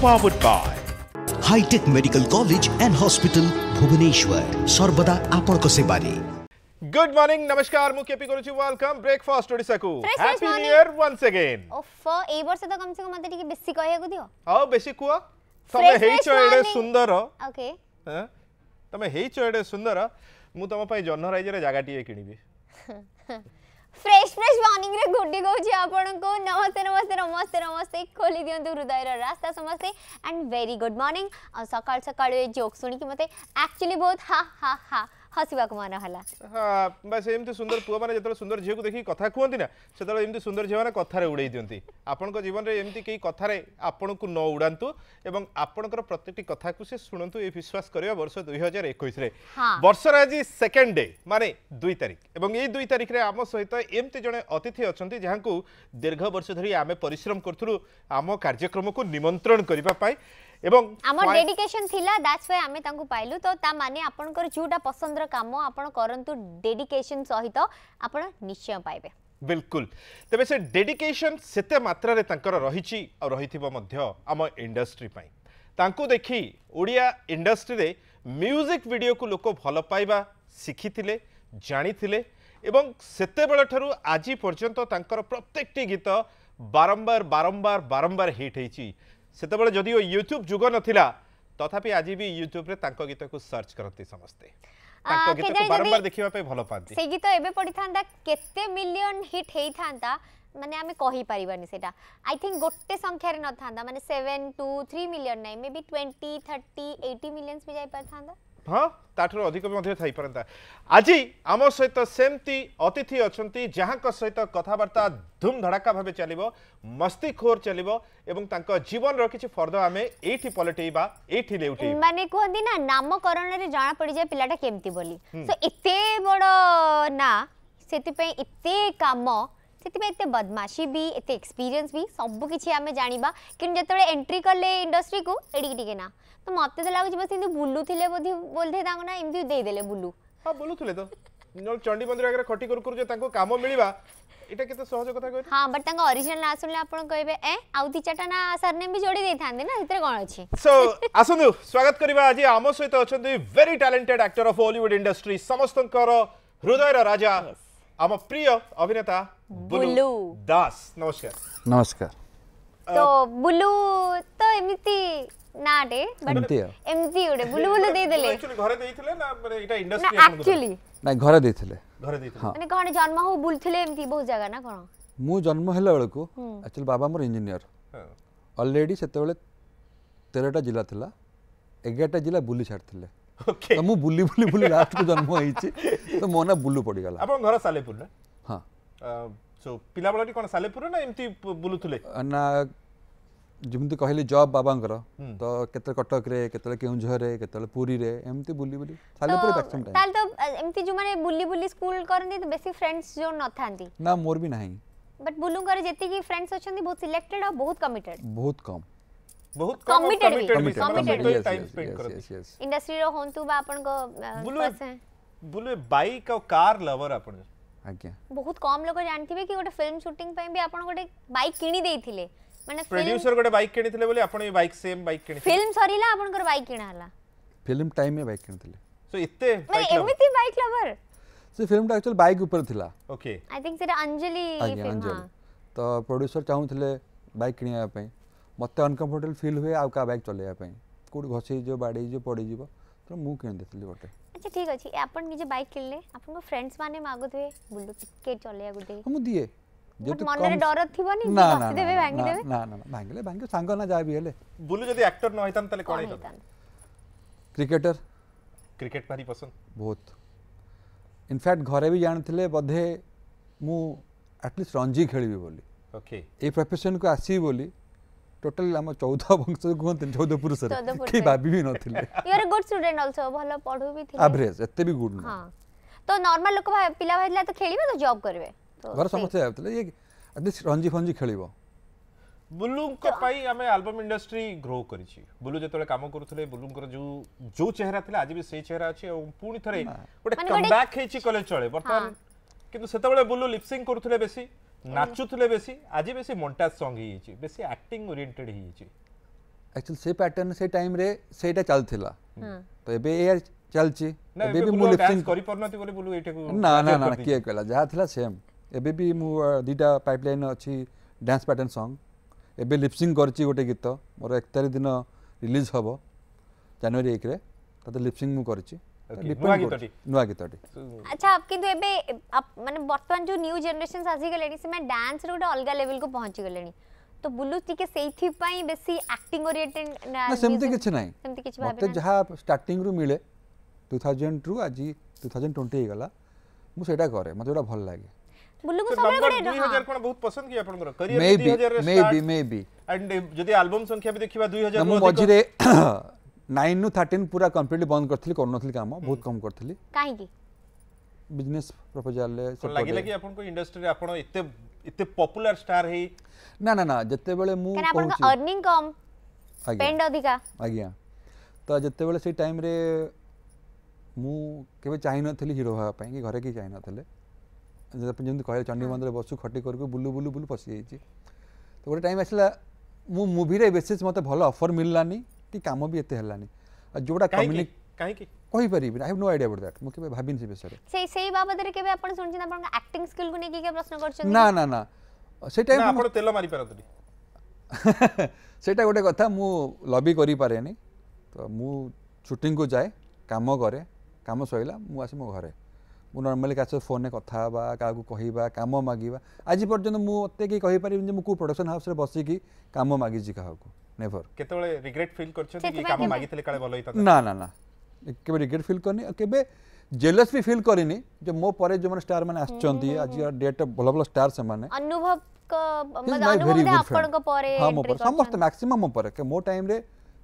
अथवा वुड buy. Hi tech medical college and hospital Bhubaneswar सर्वदा आपण सेवारे गुड मॉर्निंग नमस्कार मुख्य पिकोरुचि वेलकम ब्रेकफास्ट ओडिसा को happy new year once again of a वर्ष तो कम से कम मते ठीक बेसी कहया को दियो हां बेसी कुआ तमे हेइछ एडे सुंदर ओके हां तमे हेइछ एडे सुंदर मु तम पई जन्म राज्य रे जागा टिए किनिबी फ्रेश फ्रेश मॉर्निंग रे गुड्डी जी आपन को नमस्ते नमस्ते नमस्ते नमस्ते खोली दिंतु हृदय रास्ता समस्ते एंड वेरी गुड मॉर्निंग आ सका सका जोक शुणी मत एक्चुअली बहुत हा हा हा ହସିବାକୁ ମନ ହେଲା ହଁ ବାସ୍ ଏମିତି ସୁନ୍ଦର ପୁଅମାନେ ଯେତେବେଳେ ସୁନ୍ଦର ଝିଅକୁ ଦେଖିକି କଥା କୁହନ୍ତି ନା ସେତେବେଳେ ଏମିତି ସୁନ୍ଦର ଝିଅମାନେ କଥାରେ ଉଡ଼େଇ ଦିଅନ୍ତି ଆପଣଙ୍କ ଜୀବନରେ ଏମିତି କେହି କଥାରେ ଆପଣଙ୍କୁ ନ ଉଡ଼ାନ୍ତୁ ଏବଂ ଆପଣଙ୍କର ପ୍ରତ୍ୟେକଟି କଥାକୁ ସେ ଶୁଣନ୍ତୁ ଏ ବିଶ୍ୱାସ କରିବା ବର୍ଷ ଦୁଇ ହଜାର ଏକୋଇଶରେ ବର୍ଷର ଆଜି ସେକେଣ୍ଡ ଡେ ମାନେ ଦୁଇ ତାରିଖ ଏବଂ ଏଇ ଦୁଇ ତାରିଖରେ ଆମ ସହିତ ଏମିତି ଜଣେ ଅତିଥି ଅଛନ୍ତି ଯାହାଙ୍କୁ ଦୀର୍ଘ ବର୍ଷ ଧରି ଆମେ ପରିଶ୍ରମ କରୁଥିଲୁ ଆମ କାର୍ଯ୍ୟକ୍ରମକୁ ନିମନ୍ତ୍ରଣ କରିବା ପାଇଁ এবং আমার ডেডিকেশন থিলা দ্যাটস ওয়াই আমি তাঙ্কু পাইলু তো তা মানে আপনকৰ যোটা পছন্দৰ কাম আপন কৰন্তু ডেডিকেশন সহিত আপন নিশ্চয় পাইবে ବିଲକୁଲ ତେବେ ସେ ଡେଡିକେସନ୍ ସେତେ ମାତ୍ରାରେ ତାଙ୍କର ରହିଛି ଆଉ ରହିଥିବ ମଧ୍ୟ ଆମ ଇଣ୍ଡଷ୍ଟ୍ରି ପାଇଁ ତାଙ୍କୁ ଦେଖି ଓଡ଼ିଆ ଇଣ୍ଡଷ୍ଟ୍ରିରେ ମ୍ୟୁଜିକ୍ ଭିଡ଼ିଓକୁ ଲୋକ ଭଲ ପାଇବା ଶିଖିଥିଲେ ଜାଣିଥିଲେ ଏବଂ ସେତେବେଳଠାରୁ ଆଜି ପର୍ଯ୍ୟନ୍ତ ତାଙ୍କର ପ୍ରତ୍ୟେକଟି ଗୀତ ବାରମ୍ବାର ବାରମ୍ବାର ବାରମ୍ବାର ହିଟ୍ ହେଇଛି ସେତେବେଳେ ଯଦିଓ ୟୁଟ୍ୟୁବ୍ ଯୁଗ ନଥିଲା ତଥାପି ଆଜି ବି ୟୁଟ୍ୟୁବ୍ରେ ତାଙ୍କ ଗୀତକୁ ସର୍ଚ୍ଚ କରନ୍ତି ସମସ୍ତେ ତାଙ୍କ ଗୀତକୁ ବାରମ୍ବାର ଦେଖିବା ପାଇଁ ଭଲ ପାଆନ୍ତି ସେଇ ଗୀତ ଏବେ ପଡ଼ିଥାନ୍ତା କେତେ ମିଲିୟନ ହିଟ୍ ହେଇଥାନ୍ତା ମାନେ ଆମେ କହିପାରିବାନି ସେଇଟା ଆଇ ଥିଙ୍କ ଗୋଟେ ସଂଖ୍ୟାରେ ନଥାନ୍ତା ମାନେ ସେଭେନ୍ ଟୁ ଥ୍ରୀ ମିଲିୟନ ନାହିଁ maybe twenty thirty eighty millions ବି ଯାଇପାରିଥାନ୍ତା ହଁ ତାଠାରୁ ଅଧିକ ମଧ୍ୟ ଥାଇପାରନ୍ତା ଆଜି ଆମ ସହିତ ସେମିତି ଅତିଥି ଅଛନ୍ତି ଯାହାଙ୍କ ସହିତ କଥାବାର୍ତ୍ତା ଧୁମ୍ଧଡ଼ାକା ଭାବେ ଚାଲିବ ମସ୍ତିଖୋର ଚାଲିବ ଏବଂ ତାଙ୍କ ଜୀବନର କିଛି ଫର୍ଦ୍ଦ ଆମେ ଏଇଠି ପଲଟେଇବା ଏଇଠି ଲେଉଟେଇବା ମାନେ କୁହନ୍ତି ନା ନାମକରଣରେ ଜଣାପଡ଼ିଯାଏ ପିଲାଟା କେମିତି ବୋଲି ତ ଏତେ ବଡ଼ ନା ସେଥିପାଇଁ ଏତେ କାମ ସେଥିପାଇଁ ଏତେ ବଦମାସି ବି ଏତେ ଏକ୍ସପିରିଏନ୍ସ ବି ସବୁକିଛି ଆମେ ଜାଣିବା କିନ୍ତୁ ଯେତେବେଳେ ଏଣ୍ଟ୍ରି କଲେ ଇଣ୍ଡଷ୍ଟ୍ରିକୁ ଏଡ଼ିକି ଟିକେ ନା মতে তো লাগুছি বস এমনি বুলুলে বোধে বোধে তাঙ্কু না এমনি দেইদেলে বুলু হ্যাঁ বুলুলে তো চণ্ডী মন্দির আগে খটি করু করু যে তাঙ্কু কাম মিলিবা এটা কেতে সহজ কথা কইলে হ্যাঁ বাট তাঙ্ক অরিজিনাল না শুনলে আপন কইবে এ আউ তি চাটা না সারনেম বি জোড়ি দেই থান্দে না সেতরে কোন আছে সো আসন্তু স্বাগত করিবা আজি আম সহিত অছন্তি very talented actor of Hollywood industry সমস্তଙ୍କର হৃদয়র রাজা আম প্রিয় অভিনেতা বুলু দাস নমস্কার নমস্কার তো বুলু তো এমিতি ନାଁଟେ ବଟ୍ ଏମତି ଗୋଟେ ବୁଲୁ ବୁଲୁ ଦେଇଦେଲେ ଆକ୍ଚୁଆଲି ଘରେ ଦେଇଥିଲେ ନା ମାନେ ଏଇଟା ଇଣ୍ଡଷ୍ଟ୍ରି ଆପଣ ଆକ୍ଚୁଆଲି ନାଇଁ ଘରେ ଦେଇଥିଲେ ଘରେ ଦେଇଥିଲେ ମାନେ କଣ ଜନ୍ମ ହଉ ବୁଲୁଥିଲେ ଏମତି ବହୁତ ଜାଗା ନା କଣ ମୁଁ ଜନ୍ମ ହେଲା ବେଳକୁ ଆକ୍ଚୁଆଲି ବାବା ମୋର ଇଞ୍ଜିନିୟର ଅଲରେଡି ସେତେବେଳେ ତେରଟା ଜିଲ୍ଲା ଥିଲା ଏଗାରଟା ଜିଲ୍ଲା ବୁଲି ଛାଡ଼ିଥିଲେ ତ ମୁଁ ବୁଲି ବୁଲି ବୁଲି ଲାଷ୍ଟକୁ ଜନ୍ମ ହେଇଛି ତ ମୋ ନାଁ ବୁଲୁ ପଡ଼ିଗଲା ଆପଣଙ୍କ ଘର ସାଲେପୁର ନା ହଁ ସୋ ପିଲାବେଳଟି କ'ଣ ସାଲେପୁର ନା ଏମିତି ବୁଲୁଥିଲେ ନା ଯେମିତି କହିଲି ଜବ୍ ବାବାଙ୍କର ତ କେତେବେଳେ କଟକରେ କେତେବେଳେ କେଉଁଝରରେ କେତେବେଳେ ପୁରୀରେ ଏମିତି ବୁଲି ବୁଲି ସାଲେପୁରରେ ମ୍ୟାକ୍ସିମମ୍ ଟାଇମ୍ ତାହେଲେ ତ ଏମିତି ଯୋଉମାନେ ବୁଲି ବୁଲି ସ୍କୁଲ କରନ୍ତି ତ ବେଶୀ ଫ୍ରେଣ୍ଡସ୍ ଯୋଉ ନଥାନ୍ତି ନା ମୋର ବି ନାହିଁ ବଟ୍ ବୁଲୁଙ୍କର ଯେତିକି ଫ୍ରେଣ୍ଡସ୍ ଅଛନ୍ତି ବହୁତ ସିଲେକ୍ଟେଡ୍ ଆଉ ବହୁତ କମିଟେଡ୍ ବହୁତ କମ୍ ବହୁତ କମିଟେଡ୍ କମିଟେଡ୍ ଟାଇମ୍ ସ୍ପେଣ୍ଡ କରନ୍ତି ଇଣ୍ଡଷ୍ଟ୍ରିର ହୁଅନ୍ତୁ ବା ଆପଣଙ୍କ ବୁଲୁ ବାଇକ୍ ଆଉ କାର୍ ଲଭର ଆପଣ ଆଜ୍ଞା ବହୁତ କମ୍ ଲୋକ ଜାଣିଥିବେ କି ଗୋଟେ ଫିଲ୍ମ ସୁଟିଂ ପାଇଁ ବି ଆପଣ ଗୋଟେ ବାଇକ୍ କିଣି ଦେଇଥିଲେ ମାନେ प्रोड्यूसर ଗୋଟେ ବାଇକ୍ କିଣିଥିଲେ ବୋଲି ଆପଣ ଏ ବାଇକ୍ ସେମ୍ ବାଇକ୍ କିଣିଥିଲେ ଫିଲ୍ମ ସରିଲା ଆପଣଙ୍କର ବାଇକ୍ କିଣା ହେଲା ଫିଲ୍ମ ଟାଇମ୍ ରେ ବାଇକ୍ କିଣିଥିଲେ ସୋ ଏତେ ମାନେ ଏମିତି ବାଇକ୍ ଲଭର ସେ ଫିଲ୍ମଟା ଆକ୍ଚୁଆଲି ବାଇକ୍ ଉପରେ ଥିଲା ଓକେ ଆଇ ଥିଙ୍କ ସେଟା ଅଞ୍ଜଲି ଫିଲ୍ମ ତ ପ୍ରୋଡ୍ୟୁସର ଚାହୁଁଥିଲେ ବାଇକ୍ କିଣିବା ପାଇଁ ମୋତେ ଅନକମ୍ଫର୍ଟେବଲ୍ ଫିଲ୍ ହୁଏ ଆଉ କାହା ବାଇକ୍ ଚଲେଇବା ପାଇଁ କେଉଁଠି ଘଷି ହେଇଯିବ ବାଡ଼େଇ ହେଇଯିବ ପଡ଼ିଯିବ ତ ମୁଁ କିଣିଦେଇଥିଲି ଗୋଟେ ଆଚ୍ଛା ଠିକ୍ ଅଛି ଆପଣ ନିଜେ ବାଇକ୍ କିଣିଲେ ଆପଣଙ୍କ ଫ୍ରେଣ୍ଡସ୍ ମାନେ ମାଗୁଥିବେ ବୁଲୁ ଟିକେ ଚଲେଇବାକୁ ଦେ ମୁଁ ଦିଏ ଯଦି ମନରେ ଡର ଥିବନି ବସି ଦେବେ ଭାଙ୍ଗି ଦେବେ ନା ନା ଭାଙ୍ଗିଲେ ଭାଙ୍ଗି ସାଙ୍ଗ ନା ଯାହା ବି ହେଲେ ବୁଲୁ ଯଦି ଆକ୍ଟର ନ ହେଇଥାନ୍ତା ତାହେଲେ କଣ ହେଇଥାନ୍ତା କ୍ରିକେଟର କ୍ରିକେଟ ଭାରି ପସନ୍ଦ ବହୁତ ଇନଫ୍ୟାକ୍ଟ ଘରେ ବି ଜାଣିଥିଲେ ବୋଧେ ମୁଁ ଆଟଲିଷ୍ଟ ରଞ୍ଜି ଖେଳିବି ବୋଲି ଓକେ ଏଇ ପ୍ରଫେସନକୁ ଆସିବି ବୋଲି ଟୋଟାଲି ଆମ ଚଉଦ ବଂଶ କୁହନ୍ତିନି ଚଉଦ ପୁରୁଷରେ କେହି ଭାବି ବି ନଥିଲେ you are good student also ଭଲ ପଢୁ ବି ଥିଲେ ଆଭରେଜ ଏତେ ବି ଗୁଡ୍ ନୁହଁ ତ ନର୍ମାଲ ଲୋକ ପିଲା ଭାବିଲା ତ ଖେଳିବେ ତ ଜବ୍ କରିବେ ଘରେ ସମସ୍ତେ ଭାବୁଥିଲେ ଇଏ ଆଟଲିଷ୍ଟ ରଞ୍ଜି ଫଞ୍ଜି ଖେଳିବ ବୁଲୁଙ୍କ ପାଇଁ ଆମେ ଆଲବମ୍ ଇଣ୍ଡଷ୍ଟ୍ରି ଗ୍ରୋ କରିଛି ବୁଲୁ ଯେତେବେଳେ କାମ କରୁଥିଲେ ବୁଲୁଙ୍କର ଯୋଉ ଯୋଉ ଚେହେରା ଥିଲା ଆଜି ବି ସେଇ ଚେହେରା ଅଛି ଆଉ ପୁଣି ଥରେ ଗୋଟେ କମ୍ବ୍ୟାକ୍ ହେଇଛି କଲେ ଚଳେ ବର୍ତ୍ତମାନ କିନ୍ତୁ ସେତେବେଳେ ବୁଲୁ ଲିପ୍ସିଂ କରୁଥିଲେ ବେଶୀ ନାଚୁଥିଲେ ବେଶୀ ଆଜି ବେଶୀ ମଣ୍ଟାଜ ସଙ୍ଗ ହେଇଯାଇଛି ବେଶୀ ଆକ୍ଟିଂ ଓରିଏଣ୍ଟେଡ୍ ହେଇଯାଇଛି ଆକ୍ଚୁଆଲି ସେ ପ୍ୟାଟର୍ନ ସେ ଟାଇମ୍ରେ ସେଇଟା ଚାଲିଥିଲା ତ ଏବେ ଏ ଚାଲିଛି ଏବେ ବି ମୁଁ ଲିପ୍ସିଂ କରିପାରୁନାହାନ୍ତି ବୋଲି ବୁଲୁ ଏଇଟାକୁ ନା ନା ନା କିଏ କହିଲା ଯାହା ଥିଲା ସେମ୍ ଏବେ ବି ମୁଁ ଦୁଇଟା ପାଇପଲାଇନ୍ ଅଛି ଡ୍ୟାନ୍ସ ପ୍ୟାଟର୍ନ ସଙ୍ଗ୍ ଏବେ ଲିପ୍ସିଙ୍ଗ କରିଛି ଗୋଟେ ଗୀତ ମୋର ଏକ ତାରିଖ ଦିନ ରିଲିଜ୍ ହେବ ଜାନୁଆରୀ ଏକରେ ତାତେ ଲିପ୍ସିଙ୍ଗ ମୁଁ କରିଛି ନୂଆ ଗୀତଟି ନୂଆ ଗୀତଟି ଆଚ୍ଛା ଆପ କିନ୍ତୁ ଏବେ ମାନେ ବର୍ତ୍ତମାନ ଯୋଉ ନ୍ୟୁ ଜେନେରେସନ୍ ଆସିଗଲେଣି ସେମାନେ ଡ୍ୟାନ୍ସର ଗୋଟେ ଅଲଗା ଲେଭେଲକୁ ପହଞ୍ଚି ଗଲେଣି ତ ବୁଲୁ ଟିକେ ସେଇଥିପାଇଁ ବେଶୀ ଆକ୍ଟିଂ ଓରିଏଣ୍ଟେଡ୍ ସେମିତି କିଛି ନାହିଁ ସେମିତି କିଛି ଭାବେ ମୋତେ ଯାହା ଷ୍ଟାର୍ଟିଂରୁ ମିଳେ ଟୁ ଥାଉଜେଣ୍ଡରୁ ଆଜି ଟୁ ଥାଉଜେଣ୍ଡ ଟ୍ୱେଣ୍ଟି ହେଇଗଲା ମୁଁ ସେଇଟା କରେ ମୋତେ ଯେଉଁଟା ଭଲ ଲାଗେ ବୁଲୁକୁ ସବୁବେଳେ ଗୋଟେ 2000 କଣ ବହୁତ ପସନ୍ଦ କି ଆପଣଙ୍କର କ୍ୟାରିୟର 2000 ରେ maybe maybe and ଯଦି ଆଲବମ୍ ସଂଖ୍ୟା ବି ଦେଖିବା 2000 ମୁଁ ମଝିରେ 9 ରୁ 13 ପୁରା କମ୍ପ୍ଲିଟଲି ବନ୍ଦ କରିଥିଲି କରୁନଥିଲି କାମ ବହୁତ କମ କରିଥିଲି କାହିଁକି ବିଜନେସ ପ୍ରପୋଜାଲ ରେ ଲାଗିଲା କି ଆପଣଙ୍କ ଇଣ୍ଡଷ୍ଟ୍ରିରେ ଆପଣ ଏତେ ଏତେ ପପୁଲାର ଷ୍ଟାର ହେଇ ନା ନା ନା ଯେତେବେଳେ ମୁଁ କହୁଛି ଆପଣଙ୍କ ଅର୍ନିଂ କମ ସ୍ପେଣ୍ଡ ଅଧିକା ଆଜ୍ଞା ତ ଯେତେବେଳେ ସେଇ ଟାଇମରେ ମୁଁ କେବେ ଚାହିଁନଥିଲି ହିରୋ ହେବା ପାଇଁ କି ଘରେ କେହି ଚାହିଁନଥିଲେ ଯେମିତି କହିଲେ ଚଣ୍ଡୀ ମନ୍ଦିର ବସୁ ଖଟି କରିକି ବୁଲୁ ବୁଲୁ ବୁଲୁ ପଶିଯାଇଛି ତ ଗୋଟେ ଟାଇମ୍ ଆସିଲା ମୁଁ ମୁଭିରେ ବେସିସ୍ ମୋତେ ଭଲ ଅଫର୍ ମିଳିଲାନି କି କାମ ବି ଏତେ ହେଲାନି ଆଉ ଯେଉଁଟା କାହିଁକି କହିପାରିବି I have no idea but that ମୁଁ କେବେ ଭାବିନି ସେ ବିଷୟରେ ସେଇ ସେଇ ବାବଦରେ କେବେ ଆପଣ ଶୁଣିଛନ୍ତି ଆପଣଙ୍କ ଆକ୍ଟିଂ ସ୍କିଲ୍ ନେଇକି କେବେ ପ୍ରଶ୍ନ କରିଛନ୍ତି ନା ନା ନା ସେଇଟା ଟାଇମ୍ ଆପଣ ତେଲ ମାରି ପାରନ୍ତି ସେଇଟା ଗୋଟେ କଥା ମୁଁ ଲବି କରିପାରେନି ତ ମୁଁ ସୁଟିଂକୁ ଯାଏ କାମ କରେ କାମ ସରିଲା ମୁଁ ଆସି ମୋ ଘରେ ମୁଁ ନର୍ମାଲି କାହା ସହିତ ଫୋନ୍ରେ କଥା ହେବା କାହାକୁ କହିବା କାମ ମାଗିବା ଆଜି ପର୍ଯ୍ୟନ୍ତ ମୁଁ ମୋତେ କେହି କହିପାରିବିନି ଯେ ମୁଁ କେଉଁ ପ୍ରଡକ୍ସନ୍ ହାଉସ୍ରେ ବସିକି କାମ ମାଗିଛି କାହାକୁ ନେଭର କେତେବେଳେ ରିଗ୍ରେଟ୍ ଫିଲ୍ କରିଛନ୍ତି କି କାମ ମାଗିଥିଲେ କାଳେ ଭଲ ହେଇଥାନ୍ତା ନା ନା ନା କେବେ ରିଗ୍ରେଟ୍ ଫିଲ୍ କରିନି ଆଉ କେବେ ଜେଲସ୍ ବି ଫିଲ୍ କରିନି ଯେ ମୋ ପରେ ଯେଉଁମାନେ ଷ୍ଟାର୍ ମାନେ ଆସିଛନ୍ତି ଆଜି ଡେଟ୍ ଭଲ ଭଲ ଷ୍ଟାର୍ ସେମାନେ ଅନୁଭବ ସମସ୍ତେ ମ୍ୟାକ୍ସିମମ୍ ମୋ ପରେ ମୋ ଟାଇମ୍ରେ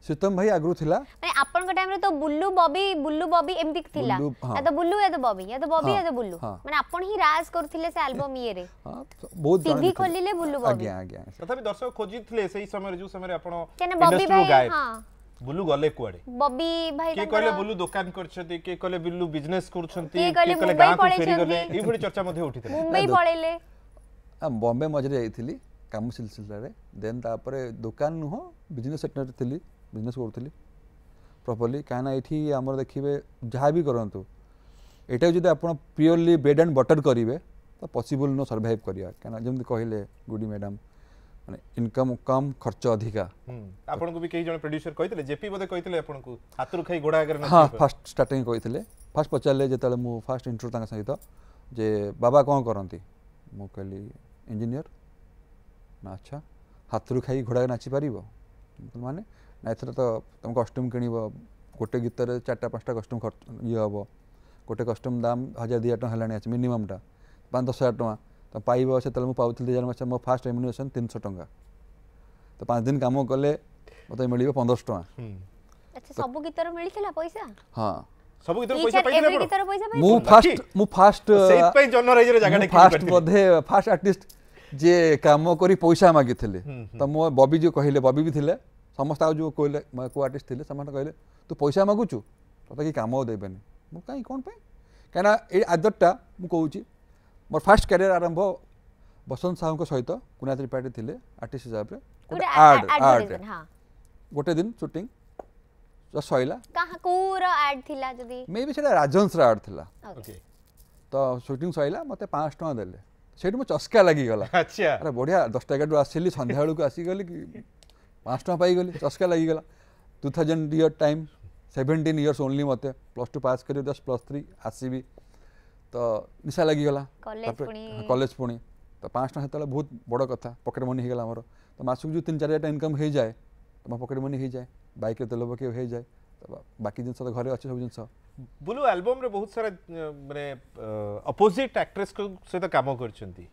শ্রীতম ভাই আগ্রু থিলা মানে আপনক টাইম রে তো বুল্লু ববি বুল্লু ববি এমতি থিলা এ তো বুল্লু এ তো ববি এ তো ববি এ তো বুল্লু মানে আপন হি রাজ করুথিলে সে অ্যালবম ইয়ে রে বহুত সিডি খোলিলে বুল্লু ববি আজ্ঞা আজ্ঞা তথাপি দর্শক খোঁজি থিলে সেই সময় রে যে সময় রে আপন ববি ভাই হ্যাঁ ବୁଲୁ ଗଲେ କୁଆଡେ ବବି ଭାଇ କିଏ କହିଲେ ବୁଲୁ ଦୋକାନ କରିଛନ୍ତି କିଏ କହିଲେ ବୁଲୁ ବିଜନେସ କରୁଛନ୍ତି କିଏ କହିଲେ ଗାଁକୁ ଫେରିଗଲେ ଏଇଭଳି ଚର୍ଚ୍ଚା ମଧ୍ୟ ଉଠିଥିଲା ମୁମ୍ବାଇ ପଳେଇଲେ ବମ୍ବେ ମଝିରେ ଯାଇଥିଲି କାମ ସିଲସିଲାରେ ଦେନ୍ ତାପରେ ଦୋକାନ ନୁହଁ ବିଜନେସ ସେକ୍ଟରରେ ଥିଲି ବିଜନେସ୍ କରୁଥିଲି ପ୍ରପର୍ଲି କାହିଁକିନା ଏଠି ଆମର ଦେଖିବେ ଯାହା ବି କରନ୍ତୁ ଏଇଟାକୁ ଯଦି ଆପଣ ପିଓରଲି ବ୍ରେଡ଼୍ ଆଣ୍ଡ ବଟର୍ କରିବେ ତ ପସିବୁଲ୍ ନୁହଁ ସର୍ଭାଇଭ୍ କରିବା କାହିଁକିନା ଯେମିତି କହିଲେ ଗୁଡ଼ି ମ୍ୟାଡ଼ାମ୍ মানে ইনকম কম খরচ অধিকা আপনাকে বি কেই জন প্রোডিউসর কইতলে জেপি বদে কইতলে আপনাকে হাতরু খাই গোড়া আগরে না হ্যাঁ ফার্স্ট স্টার্টিং কইতলে ফার্স্ট পচারলে যেতলে মু ফার্স্ট ইন্ট্রো তাঙ্ক সহিত যে বাবা কোন করন্তি মু কইলি ইঞ্জিনিয়ার না আচ্ছা হাতরু খাই ঘোড়া নাচি পারিব মানে ଏଥର ତ ତୁମ କଷ୍ଟ୍ୟୁମ୍ କିଣିବ ଗୋଟେ ଗୀତରେ ଚାରିଟା ପାଞ୍ଚଟା କଷ୍ଟ୍ୟୁମ୍ ଇଏ ହେବ ଗୋଟେ କଷ୍ଟ୍ୟୁମ୍ ଦାମ୍ ହଜାର ଦୁଇ ହଜାର ଟଙ୍କା ହେଲାଣି ଅଛି ମିନିମମ୍ଟା ପାଞ୍ଚ ଦଶ ହଜାର ଟଙ୍କା ତ ପାଇବ ସେତେବେଳେ ମୁଁ ପାଉଥିଲି ଦୁଇ ହଜାର ମାସ ମୋ ଫାର୍ଷ୍ଟ ରେମ୍ୟୁନେସନ୍ ତିନିଶହ ଟଙ୍କା ତ ପାଞ୍ଚ ଦିନ କାମ କଲେ ମୋତେ ମିଳିବ ପନ୍ଦରଶହ ଟଙ୍କା ସବୁ ଗୀତର ମିଳିଥିଲା ପଇସା ହଁ ସବୁ ଗୀତର ପଇସା ପାଇଥିଲେ ମୁଁ ଫାର୍ଷ୍ଟ ମୁଁ ଫାର୍ଷ୍ଟ ସେଇପାଇଁ ଜନରାଇଜର ଜାଗାଟା ଫାର୍ଷ୍ଟ ବୋଧେ ଫାର୍ଷ୍ଟ ଆର୍ଟିଷ୍ଟ ଯିଏ କାମ କରି ପଇସା ମାଗିଥିଲେ ତ ମୋ ବବି ଯିଏ କହିଲେ ବବି ବି ଥିଲେ ସମସ୍ତେ ଆଉ ଯେଉଁ କହିଲେ କେଉଁ ଆର୍ଟିଷ୍ଟ ଥିଲେ ସେମାନେ କହିଲେ ତୁ ପଇସା ମାଗୁଛୁ ତୋତେ କି କାମ ଦେବେନି ମୁଁ କାହିଁ କ'ଣ ପାଇଁ କାହିଁକିନା ଏଇ ଆଦତଟା ମୁଁ କହୁଛି ମୋର ଫାଷ୍ଟ କ୍ୟାରିୟର ଆରମ୍ଭ ବସନ୍ତ ସାହୁଙ୍କ ସହିତ କୁନା ତ୍ରିପାଠୀ ଥିଲେ ଆର୍ଟିଷ୍ଟ ହିସାବରେ ଗୋଟେ ଆର୍ଟ ଆର୍ଟ ଗୋଟେ ଦିନ ସୁଟିଂ ସରିଲା କାହାକୁର ଆଡ୍ ଥିଲା ମେ ବି ସେଟା ରାଜହଂସର ଆଡ୍ ଥିଲା ତ ସୁଟିଂ ସରିଲା ମୋତେ ପାଞ୍ଚଶହ ଟଙ୍କା ଦେଲେ ସେଇଠୁ ମୋ ଚସ୍କା ଲାଗିଗଲା ଆଚ୍ଛା ବଢ଼ିଆ ଦଶଟା ଏଗାରଟାରୁ ଆସିଲି ସନ୍ଧ୍ୟାବେଳକୁ ଆସିଗଲି କି ପାଞ୍ଚ ଟଙ୍କା ପାଇଗଲି ଚସ୍କା ଲାଗିଗଲା two thousand year time seventeen years only ମୋତେ ପ୍ଲସ୍ ଟୁ ପାସ୍ କରିବି ଜଷ୍ଟ ପ୍ଲସ୍ ଥ୍ରୀ ଆସିବି ତ ନିଶା ଲାଗିଗଲା ତାପରେ କଲେଜ ପୁଣି ତ ପାଞ୍ଚ ଟଙ୍କା ସେତେବେଳେ ବହୁତ ବଡ଼ କଥା ପକେଟ୍ ମନି ହେଇଗଲା ଆମର ତ ମାସକୁ ଯେଉଁ ତିନି ଚାରି ହଜାର ଇନକମ୍ ହେଇଯାଏ ତ ମୋ ପକେଟ୍ ମନି ହେଇଯାଏ ବାଇକ୍ରେ ତେଲ ପକେଇ ହେଇଯାଏ ତ ବାକି ଜିନିଷ ତ ଘରେ ଅଛି ସବୁ ଜିନିଷ ବୁଲୁ ଆଲବମ୍ରେ ବହୁତ ସାରା ମାନେ ଅପୋଜିଟ୍ ଆକ୍ଟ୍ରେସ୍ଙ୍କ ସହିତ କାମ କରିଛନ୍ତି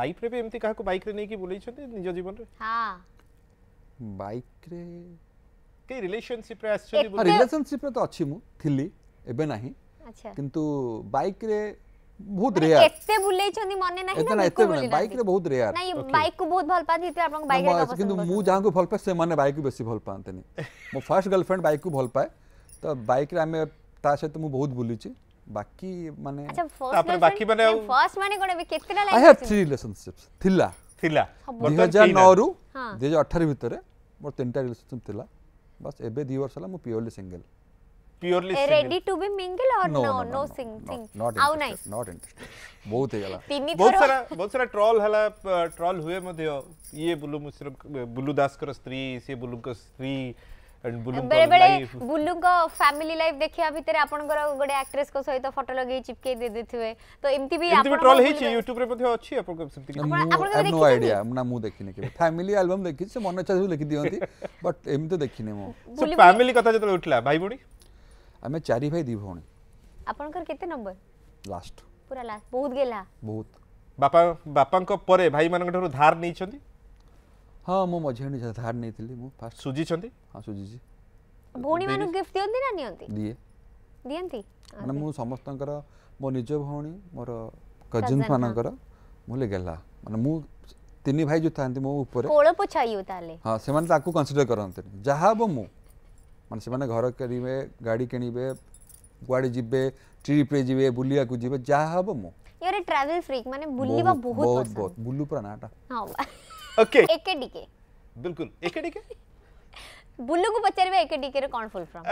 ଲାଇଫ୍ରେ ବି ଏମିତି କାହାକୁ ବାଇକ୍ରେ ନେଇକି ବୁଲେଇଛନ୍ତି ନିଜ ଜୀବନରେ ହଁ ବାଇକ୍ ରେ କେ ରିଲେସନସିପ ରେ ଆସିଛନ୍ତି ବୋଲି ରିଲେସନସିପ ରେ ତ ଅଛି ମୁଁ ଥିଲି ଏବେ ନାହିଁ କିନ୍ତୁ ବାଇକ୍ ରେ ବହୁତ ରେୟାର ଏତେ ବୁଲେଇଛନ୍ତି ମନେ ନାହିଁ ନା ଏତେ ବାଇକ୍ ରେ ବହୁତ ରେୟାର ନାଇଁ ବାଇକ୍ କୁ ବହୁତ ଭଲ ପାଆନ୍ତି ଏତେ ଆପଣଙ୍କ ବାଇକ୍ ରେ କିନ୍ତୁ ମୁଁ ଯାହାଙ୍କୁ ଭଲ ପାଏ ସେମାନେ ବାଇକ୍ କୁ ବେଶୀ ଭଲ ପାଆନ୍ତିନି ମୋ ଫାର୍ଷ୍ଟ ଗର୍ଲଫ୍ରେଣ୍ଡ ବାଇକ୍ କୁ ଭଲ ପାଏ ତ ବାଇକ୍ ରେ ଆମେ ତା ସହିତ ମୁଁ ବହୁତ ବୁଲିଛି ବାକି ମାନେ ତାପରେ ବାକି ମାନେ ଫାର୍ଷ୍ଟ ମାନେ କୋଣ ଏବେ କେତେଟା life I have three relationships ଥିଲା ଥିଲା 2009 ରୁ 2018 ଭିତରେ ମୋର ତିନିଟା ରିଲେସନସିପ୍ ଥିଲା ବାସ୍ ଏବେ ଦୁଇ ବର୍ଷ ହେଲା ମୁଁ purely single purely single. ready to be mingle or no no, no, no, no singing not ଆଉ ନାଇଁ not interested ବହୁତ ହେଇଗଲା ତିନି ଥର ବହୁତ ସାରା ବହୁତ ସାରା ଟ୍ରୋଲ ହେଲା ଟ୍ରୋଲ ହୁଏ ମଧ୍ୟ ଇଏ ବୁଲୁ ମୁସରଫ ବୁଲୁ ଦାସଙ୍କର ସ୍ତ୍ରୀ ସିଏ ବୁଲୁଙ୍କ ସ୍ତ୍ରୀ बेले बेले बुलूक फैमिली लाइफ देखा भितर आपंकर गोटे एक्ट्रेस को सहित फोटो लगे चिपके दे देथिवे तो एमती भी आपन ट्रोल हेछि YouTube रे मध्ये अछि आपन सेमति आपन नो आईडिया ना मु देखिने के फैमिली एल्बम देखि से मन इच्छा लिखि दियंती बट एम तो देखिने मो सो फैमिली कथा जतले उठला भाई बडी हमें चारि भाई दी भौणी आपनकर केते नंबर लास्ट पूरा लास्ट बहुत गेला बहुत बापा बापांक परे भाई मानक ढरो धार नै छथि ହଁ ମୁଁ ମଝିରେ ନିଜେ ଧାର ନେଇଥିଲି ମୁଁ ଫାଷ୍ଟ ସୁଜିଛନ୍ତି ହଁ ସୁଜିଛି ଭଉଣୀ ମାନଙ୍କୁ ଗିଫ୍ଟ ଦିଅନ୍ତି ନା ନିଅନ୍ତି ଦିଏ ଦିଅନ୍ତି ମାନେ ମୁଁ ସମସ୍ତଙ୍କର ମୋ ନିଜ ଭଉଣୀ ମୋର କଜିନ୍ସ ମାନଙ୍କର ମୁଁ ଲେଗେଲା ମାନେ ମୁଁ ତିନି ଭାଇ ଯେଉଁ ଥାନ୍ତି ମୋ ଉପରେ କୋଳ ପୋଛା ଇଉ ତାହେଲେ ହଁ ସେମାନେ ତାକୁ କନସିଡର କରନ୍ତିନି ଯାହା ହବ ମୁଁ ମାନେ ସେମାନେ ଘର କିଣିବେ ଗାଡ଼ି କିଣିବେ କୁଆଡ଼େ ଯିବେ ଟ୍ରିପ୍ରେ ଯିବେ ବୁଲିବାକୁ ଯିବେ ଯାହା ହବ ମୁଁ ଇୟର ଟ୍ରାଭେଲ ଫ୍ରିକ୍ ମାନେ ବୁଲିବା ବହୁତ ବହୁତ ବୁଲୁ ପୁରା ନାଁଟା ହଁ ओके एकेडीके बिल्कुल एकेडीके ବୁଲୁକୁ ପଚାରିବେ ଏକେଡିକେ ର କଣ ଫୁଲ ଫର୍ମ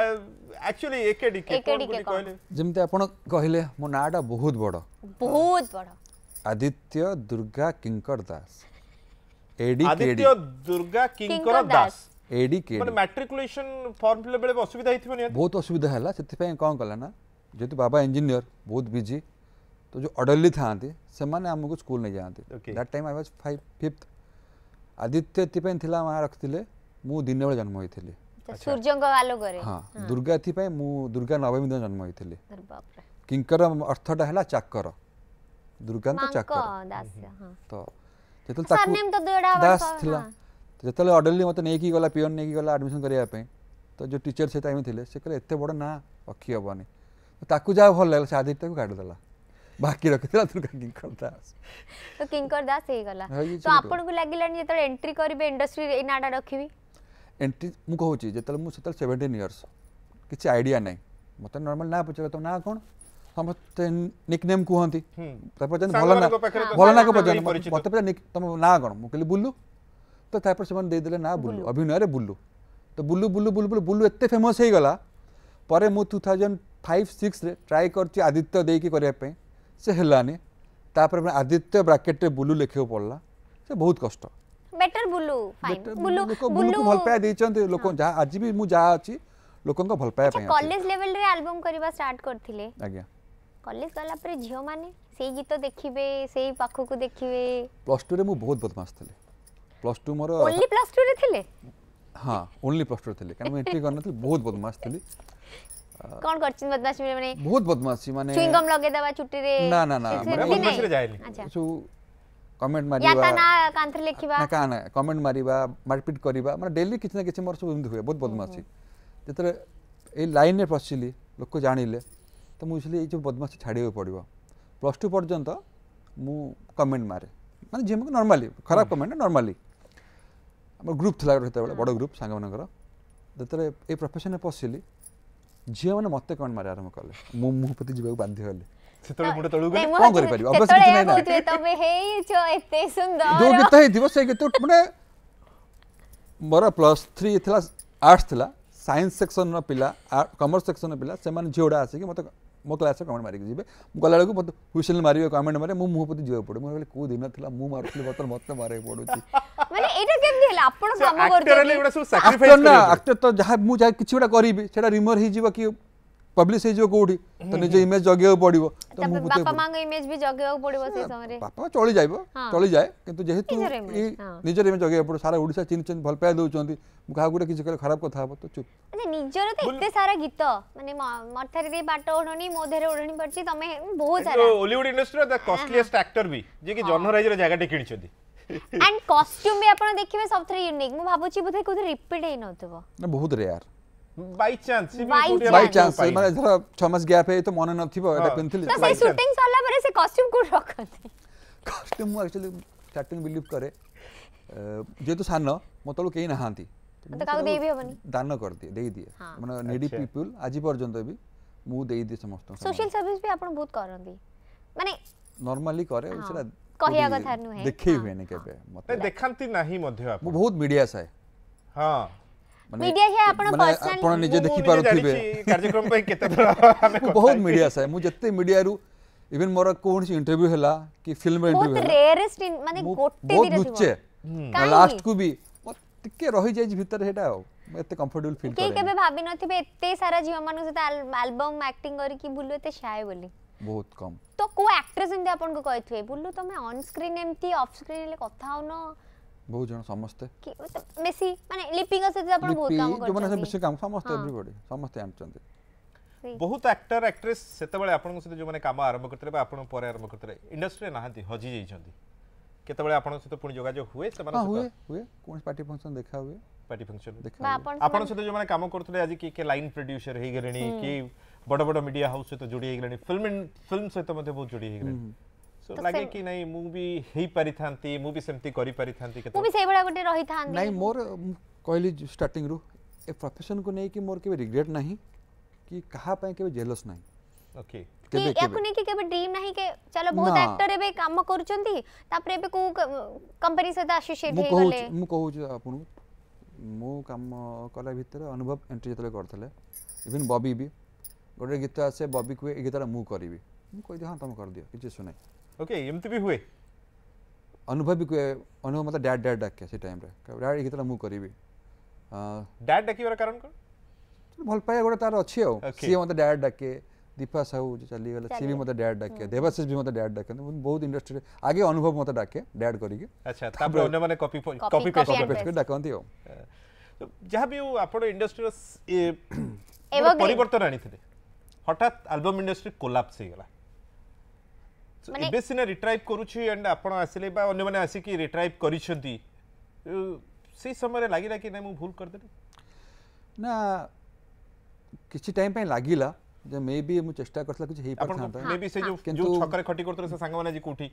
ଆକ୍ଚୁଆଲି ଏକେଡିକେ ଏକେଡିକେ କହିଲେ ଯେମିତି ଆପଣ କହିଲେ ମୋ ନାଁଟା ବହୁତ ବଡ଼ ବହୁତ ବଡ଼ ଆଦିତ୍ୟ ଦୁର୍ଗା କିଙ୍କର ଦାସ ଏଡି ଆଦିତ୍ୟ ଦୁର୍ଗା କିଙ୍କର ଦାସ ଏଡି କେ ମାନେ ମାଟ୍ରିକୁଲେସନ ଫର୍ମ ଫିଲ୍ ବେଳେ ଅସୁବିଧା ହେଇଥିବ ନିହାତି ବହୁତ ଅସୁବିଧା ହେଲା ସେଥିପାଇଁ କ'ଣ କଲା ନା ଯେହେତୁ ବାବା ଇଞ୍ଜିନିୟର ବହୁତ ବିଜି ତ ଯେଉଁ ଅର୍ଡରଲି ଥାଆନ୍ତି ସେମାନେ ଆମକୁ ସ୍କୁଲ ନେଇଯାଆନ୍ତି that time I was five fifth Aditya ଏଥିପାଇଁ ଥିଲା ମା ରଖିଥିଲେ ମୁଁ ଦିନବେଳେ ଜନ୍ମ ହୋଇଥିଲି ସୂର୍ଯ୍ୟଙ୍କ ଆଲୋକରେ ହଁ ଦୁର୍ଗା ଏଥିପାଇଁ ମୁଁ ଦୁର୍ଗା ନବମୀ ଦିନ ଜନ୍ମ ହୋଇଥିଲି କିଙ୍କର ଅର୍ଥଟା ହେଲା ଚାକର ଦୁର୍ଗାଙ୍କ ଚାକର ତ ଯେତେବେଳେ ଦାସ ଥିଲା ଯେତେବେଳେ ଅର୍ଡରଲି ମୋତେ ନେଇକି ଗଲା ପିଅନ ନେଇକି ଗଲା ଆଡ଼ମିସନ୍ କରିବା ପାଇଁ ତ ଯେଉଁ ଟିଚର ସେ ଟାଇମ୍ ଥିଲେ ସେ କହିଲେ ଏତେ ବଡ଼ ନା ରଖି ହେବନି ତାକୁ ଯାହା ଭଲ ଲାଗିଲା ସେ ଆଦିତ୍ୟକୁ କାଢ଼ିଦେଲା ବାକି ରଖିଥିଲା ତୁ କିଙ୍କର ଦାସ ତ କିଙ୍କର ଦାସ ହେଇଗଲା ତ ଆପଣଙ୍କୁ ଲାଗିଲାନି ଯେତେବେଳେ ଏଣ୍ଟ୍ରି କରିବେ ଇଣ୍ଡଷ୍ଟ୍ରି ଏଇ ନାଁଟା ରଖିବି ଏଣ୍ଟ୍ରି ମୁଁ କହୁଛି ଯେତେବେଳେ ମୁଁ ସେତେବେଳେ ସେଭେଣ୍ଟିନ୍ ଇୟର୍ସ କିଛି ଆଇଡ଼ିଆ ନାହିଁ ମୋତେ ନର୍ମାଲ୍ ନାଁ ପଚାରିବ ତୋ ନାଁ କ'ଣ ସମସ୍ତେ ନିକ୍ନେମ୍ କୁହନ୍ତି ତାପରେ ଭଲ ନାଁ ଭଲ ନାଁ ପଚାରନ୍ତି ମୋତେ ପଚାର ତମ ନାଁ କ'ଣ ମୁଁ କହିଲି ବୁଲୁ ତ ତାପରେ ସେମାନେ ଦେଇଦେଲେ ନାଁ ବୁଲୁ ଅଭିନୟରେ ବୁଲୁ ତ ବୁଲୁ ବୁଲୁ ବୁଲୁ ବୁଲୁ ବୁଲୁ ଏତେ ଫେମସ୍ ହେଇଗଲା ପରେ ମୁଁ ଟୁ ଥାଉଜେଣ୍ଡ ଫାଇଭ୍ ସିକ୍ସରେ ଟ୍ରାଏ କରିଛି ଆଦିତ୍ୟ ଦେଇକି କରିବା ପାଇଁ ସେ ହେଲାନି ତାପରେ ଆଦିତ୍ୟ ବ୍ରାକେଟରେ ବୁଲୁ ଲେଖିବାକୁ ପଡ଼ିଲା ସେ ବହୁତ କଷ୍ଟ ବେଟର ବୁଲୁ ବୁଲୁ ବୁଲୁକୁ ଭଲ ପାଇବା ଦେଇଛନ୍ତି ଲୋକ ଯାହା ଆଜି ବି ମୁଁ ଯାହା ଅଛି ଲୋକଙ୍କ ଭଲ ପାଇବା ପାଇଁ କଲେଜ ଲେଭେଲରେ ଆଲବମ୍ କରିବା ଷ୍ଟାର୍ଟ କରିଥିଲେ ଆଜ୍ଞା କଲେଜ ଗଲା ପରେ ଝିଅମାନେ ସେଇ ଗୀତ ଦେଖିବେ ସେଇ ପାଖକୁ ଦେଖିବେ ପ୍ଲସ୍ ଟୁରେ ମୁଁ ବହୁତ ବଦମାସ ଥିଲି ପ୍ଲସ୍ ଟୁ ମୋର ଓନ୍ଲି ପ୍ଲସ୍ ଟୁରେ ଥିଲେ ହଁ ଓନ୍ଲି ପ୍ଲସ୍ ଟୁରେ ଥିଲି କାରଣ ମୁଁ ଏଣ୍ଟ୍ରି କରିନଥିଲି ବହୁତ ବଦମାସ ଥିଲି कौन करछिन बदमाशी माने बहुत बदमाशी माने चुंगम लगे दवा छुट्टी रे ना ना ना बदमाशी रे जाइले अच्छा कमेंट मारिबा या त ना लिखिबा ना का ना कमेंट मारिबा मारपीट करिबा माने डेली किछ ना किछ मोर सब हुए बहुत बदमाशी जतरे ए लाइन रे पछिली लोक जानिले त मुसले ए जो बदमाशी छाडीबे पडिबो प्लस 2 पर्यंत मु कमेंट मारे माने जेम को नॉर्मली खराब कमेंट नॉर्मली हमर ग्रुप थला रहते बड़ ग्रुप संग मन कर ए प्रोफेशन रे पछिली ଝିଅମାନେ ମତେ କଣ ମାରି ଆରମ୍ଭ କଲେ ମୁଁ ମୁହଁ ପ୍ରତି ଯିବାକୁ ବାଧ୍ୟ ହେଲେ ସେତେବେଳେ ମୁଣ୍ଡ ତଳକୁ ଆସିକି ମୋତେ ମୋ କ୍ଲାସ୍ରେ କମେଣ୍ଟ ମାରିକି ଯିବେ ମୁଁ ଗଲାବେଳକୁ ମୋତେ ହୁଇସିଲ୍ ମାରିବେ କମେଣ୍ଟ ମାରେ ମୁଁ ମୁହଁ ପ୍ରତି ଯିବାକୁ ପଡ଼େ ମୁଁ କହିଲି କେଉଁ ଦିନ ଥିଲା ମୁଁ ମାରୁଥିଲି ବର୍ତ୍ତମାନ ମୋତେ ମାରିବାକୁ ପଡ଼ୁଛି ମାନେ ତାହେଲେ ଆପଣ କାମ କରୁଛନ୍ତି ଏଗୁଡା ସବୁ ସାକ୍ରିଫାଇସ୍ ନା ଆକ୍ଟର ତ ଯାହା ମୁଁ ଯାହା କିଛି ଗୋଟେ କରିବି ସେଟା ରିମର ହେଇଯିବ କି ପବ୍ଲିଶ ହେଇଯିବ କୋଉଠି ତ ନିଜ ଇମେଜ ଜଗେଇବାକୁ ପଡ଼ିବ ତ ମୁଁ ବାପା ମାଙ୍କ ଇମେଜ ବି ଜଗେଇବାକୁ ପଡ଼ିବ ସେଇ ସମୟରେ ବାପା ଚଳି ଯାଇବ ଚଳି ଯାଏ କିନ୍ତୁ ଯେହେତୁ ନିଜର ଇମେଜ ଜଗେଇବାକୁ ପଡ଼ିବ ସାରା ଓଡ଼ିଶା ଚିହ୍ନିଛନ୍ତି ଭଲ ପାଇବା ଦେଉଛନ୍ତି ମୁଁ କାହାକୁ ଗୋଟେ କିଛି କହିଲେ ଖରାପ କଥା ହବ ତ ଚୁପ୍ ଆଚ୍ଛା ନିଜର ତ ଏତେ ସାରା ଗୀତ ମାନେ ମଥାରେ ଦେଇ ପାଟ ଓଢ଼ଣୀ ମୋ ଦେହରେ ଓଢ଼ଣୀ ପଡ଼ିଛି ତମେ ବହୁତ ସାରା ଓଲିଉଡ୍ ଇଣ୍ଡଷ୍ଟ୍ରିର ଦ କଷ୍ଟଲିଏଷ୍ଟ ଆକ୍ଟର ବି ଯିଏ କି ଜହ୍ନ ରାଇଜର ଜାଗାଟି କିଣିଛନ୍ତି एंड कॉस्ट्यूम भी आपण देखिबे सबथरे यूनिक मु छी बुधे कोथे रिपीट हे नथबो ना बहुत rare by chance by chance माने जरा 6 मास गैप हे तो मन नथिबो एटा पिनथिल तो सही शूटिंग सला परे से कॉस्ट्यूम को रखथे कॉस्ट्यूम मु एक्चुअली स्टार्टिंग बिलीव करे जेतु सानो मतलब केई नहांती तो काउ देबी हबनी दान कर दिए दे दिए माने नीडी पीपल आज पर्यंत भी मु देई दिए समस्त सोशल सर्विस भी आपण बहुत करंदी माने नॉर्मली करे सेटा କହିବା କଥା ନୁହେଁ ଦେଖେଇ ହୁଏନି କେବେ ମତେ ଦେଖାନ୍ତି ନାହିଁ ମଧ୍ୟ ମୁଁ ବହୁତ ମିଡିଆ ସାଏ ହଁ ମିଡିଆ ହିଁ ଆପଣ ପର୍ସନାଲି ଆପଣ ନିଜେ ଦେଖି ପାରୁଥିବେ କାର୍ଯ୍ୟକ୍ରମ ପାଇଁ କେତେ ଥର ଆମେ ବହୁତ ମିଡିଆ ସାଏ ମୁଁ ଯେତେ ମିଡିଆରୁ ଇଭେନ୍ ମୋର କୌଣସି ଇଣ୍ଟରଭ୍ୟୁ ହେଲା କି ଫିଲ୍ମ ଇଣ୍ଟରଭ୍ୟୁ ହେଲା ରେୟାରେଷ୍ଟ ମାନେ ଗୋଟେ ଦିରେ ଲୁଚେ ଲାଷ୍ଟ କୁ ବି ଟିକେ ରହିଯାଇଛି ଭିତରେ ସେଟା ଆଉ ଏତେ କମ୍ଫର୍ଟେବଲ ଫିଲ୍ କରେ କେବେ ଭାବି ନଥିବେ ଏତେ ସାରା ଝିଅ ମାନଙ୍କ ସହିତ ଆଲବମ୍ ଆକ୍ଟିଂ କରିକି ବୁଲୁ ଏତେ ଶାଏ ବୋଲି বহুত কম তো কো আক্ট্রেস এমতি আপনকো কইথুয়ে বুলু তুমি অন স্ক্রিন এমতি অফ স্ক্রিন লে কথা হনো বহুত জন সমস্তে বেশি মানে লিপিং সাথে আপন বহুত কাম করছো মানে বেশি কাম সমস্তে এভরিবডি সমস্তে আনছন্তি ବହୁତ ଆକ୍ଟର ଆକ୍ଟ୍ରେସ୍ ସେତେବେଳେ ଆପଣଙ୍କ ସହିତ ଯେଉଁମାନେ କାମ ଆରମ୍ଭ କରିଥିଲେ ବା ଆପଣଙ୍କ ପରେ ଆରମ୍ଭ କରିଥିଲେ ଇଣ୍ଡଷ୍ଟ୍ରିରେ ନାହାନ୍ତି ହଜି ଯାଇଛନ୍ତି କେତେବେଳେ ଆପଣଙ୍କ ସହିତ ପୁଣି ଯୋଗାଯୋଗ ହୁଏ ସେମାନେ ହୁଏ ହୁଏ କୌଣସି ପାର୍ଟି ଫଙ୍କସନ୍ ଦେଖା ହୁଏ ପାର୍ଟି ଫଙ୍କସନ୍ ଦେଖା ଆପଣଙ୍କ ସହିତ ଯେଉଁମାନେ କାମ କରୁଥିଲେ ଆଜି କିଏ କିଏ ଲାଇନ୍ ପ୍ରଡ୍ୟୁସର ହେଇଗଲେଣି କିଏ ବଡ଼ ବଡ଼ ମିଡ଼ିଆ ହାଉସ୍ ସହିତ ଯୋଡ଼ି ହେଇଗଲାଣି ଫିଲ୍ମ ଫିଲ୍ମ ସହିତ ମଧ୍ୟ ବହୁତ ଯୋଡ଼ି ହେଇଗଲାଣି ଲାଗେ କି ନାଇଁ ମୁଁ ବି ହେଇପାରିଥାନ୍ତି ମୁଁ ବି ସେମିତି କରିପାରିଥାନ୍ତି ମୁଁ ବି ସେଇଭଳିଆ ଗୋଟେ ରହିଥାନ୍ତି ନାଇଁ ମୋର କହିଲି ଷ୍ଟାର୍ଟିଂରୁ ଏ ପ୍ରଫେସନକୁ ନେଇକି ମୋର କେବେ ରିଗ୍ରେଟ୍ ନାହିଁ କି କାହା ପାଇଁ କେବେ ଜେଲସ୍ ନାହିଁ ଓକେ କେବେ ୟାକୁ ନେଇକି କେବେ ଡ୍ରିମ୍ ନାହିଁ କି ଚାଲ ବହୁତ ଆକ୍ଟର ଏବେ କାମ କରୁଛନ୍ତି ତାପରେ ଏବେ କୋଉ କମ୍ପାନୀ ସହିତ ଆସୋସିଏଟ୍ ହେଇଗଲେ ମୁଁ କହୁଛି ଆପଣଙ୍କୁ ମୁଁ କାମ କଲା ଭିତରେ ଅନୁଭବ ଏଣ୍ଟ୍ରି ଯେତେବେଳେ କରିଥିଲେ ଇଭିନ୍ ବବି ବି ଗୋଟେ ଗୀତ ଆସେ ବବି କୁହେ ଏ ଗୀତଟା ମୁଁ କରିବି ମୁଁ କହିଦିଏ ହଁ ତମେ କରିଦିଅ କିଛି ଇସୁ ନାହିଁ ଓକେ ଏମିତି ବି ହୁଏ ଅନୁଭବ ବି କୁହେ ଅନୁଭବ ମୋତେ ଡ୍ୟାଡ୍ ଡ୍ୟାଡ୍ ଡାକେ ସେ ଟାଇମ୍ରେ ଡ୍ୟାଡ୍ ଏ ଗୀତଟା ମୁଁ କରିବି ଡ୍ୟାଡ୍ ଡାକିବାର କାରଣ କ'ଣ ଭଲ ପାଇବା ଗୋଟେ ତାର ଅଛି ଆଉ ସିଏ ମୋତେ ଡ୍ୟାଡ୍ ଡାକେ ଦୀପା ସାହୁ ଚାଲିଗଲେ ସିଏ ବି ମୋତେ ଡ୍ୟାଡ୍ ଡାକେ ଦେବାଶିଷ ବି ମୋତେ ଡ୍ୟାଡ୍ ମୁଁ ବହୁତ ଇଣ୍ଡଷ୍ଟ୍ରିରେ ଆଗେ ଅନୁଭବ ମୋତେ ଡାକେ ଡ୍ୟାଡ୍ କରିକି ଆଚ୍ଛା ତାପରେ ଅନ୍ୟମାନେ କପି କପି ପେଷ୍ଟ ଡାକନ୍ତି ଆଉ ଯାହା ବି ଆପଣ ଇଣ୍ଡଷ୍ଟ୍ରିର ପରିବର୍ତ୍ତନ ଆଣିଥିଲେ হঠাৎ আলবম ইন্ডস্ট্রি কোলাপস হয়েগলা এবে সিনা রিট্রাইভ করুছি এন্ড আপনার আসলে বা অন্য মানে আসিকি রিট্রাইভ করেছেন সেই সময় লাগিলা কি না মু ভুল করেদেলি না কিছু টাইম পাই লাগিলা যে মে বি মু চেষ্টা করছিলা কিছু হেই পারতান্তা মে বি সে যে যে ছকরে খটি করতলে সে সাঙ্গ মানে যে কোঠি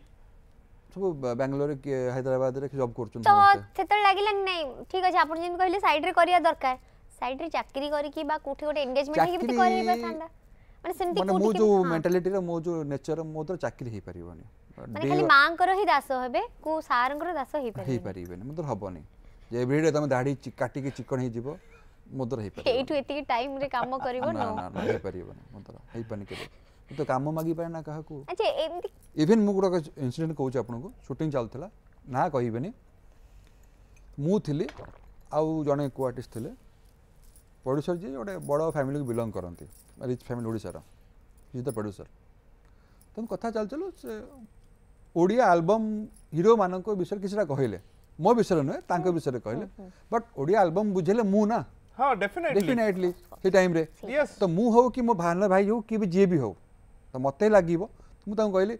ସବୁ ବାଙ୍ଗାଲୋର ହାଇଦ୍ରାବାଦରେ ଜବ୍ କରୁଛନ୍ତି ତ ସେତେବେଳେ ଲାଗିଲାନି ନାଇଁ ଠିକ ଅଛି ଆପଣ ଯେମିତି କହିଲେ ସାଇଡ୍ରେ କରିବା ଦରକାର ସାଇଡ୍ରେ ଚାକିରି କରିକି ବା କୋଉଠି ଗୋଟେ ଏନଗେଜମେଣ୍ଟ ହେଇକି କରିପାରିଥାନ୍ତା ମାନେ ସେମିତି ମାନେ ମୁଁ ଯୋଉ ମେଣ୍ଟାଲିଟିର ମୋ ଯୋଉ ନେଚର ମୋ ତ ଚାକିରି ହେଇ ପାରିବନି ମାନେ ଖାଲି ମାଙ୍କର ହିଁ ଦାସ ହେବେ କୋ ସାରଙ୍କର ଦାସ ହେଇ ପାରିବେ ହେଇ ପାରିବେନି ମୋ ତ ହବନି ଯେ ଏଭ୍ରିଡେ ତମେ ଦାଢି କାଟିକି ଚିକଣ ହେଇଯିବ ମୋ ତ ହେଇ ପାରିବ ଏଇଠୁ ଏତିକି ଟାଇମ୍ ରେ କାମ କରିବ ନା ନା ନା ହେଇ ପାରିବନି ମୋ ତ ହେଇ ପାନି କେବେ ତ କାମ ମାଗି ପାରେ ନା କାହାକୁ ଆଚ୍ଛା ଏମିତି ଇଭେନ୍ ମୁଁ ଗୋଟେ ଇନସିଡେଣ୍ଟ କହୁଛି ଆପଣଙ୍କୁ ସୁଟିଂ ଚାଲୁଥିଲା ନା କହିବେନି ମୁଁ ଥିଲି ଆଉ ଜଣେ କୋ ଆର୍ଟିଷ୍ଟ ଥିଲେ প্রোডিউসর যে গোটে বড় ফ্যামিলি বিলং করতে রিচ ফ্যামিলি ওড়িশার ইজ দ প্রোডিউসর তেমন কথা চালু চালু সে ওড়িয়া আলবম হিরো মানক বিষয়ে কিছুটা কহিলে মো বিষয়ে নুহে তাঙ্ক বিষয়ে কহিলে বট ওড়িয়া আলবম বুঝেলে মু না हाँ डेफिनेटली डेफिनेटली से टाइम रे यस तो मु हो कि मो भानला भाई हो कि भी जे भी हो तो मते लागिबो मु त कहली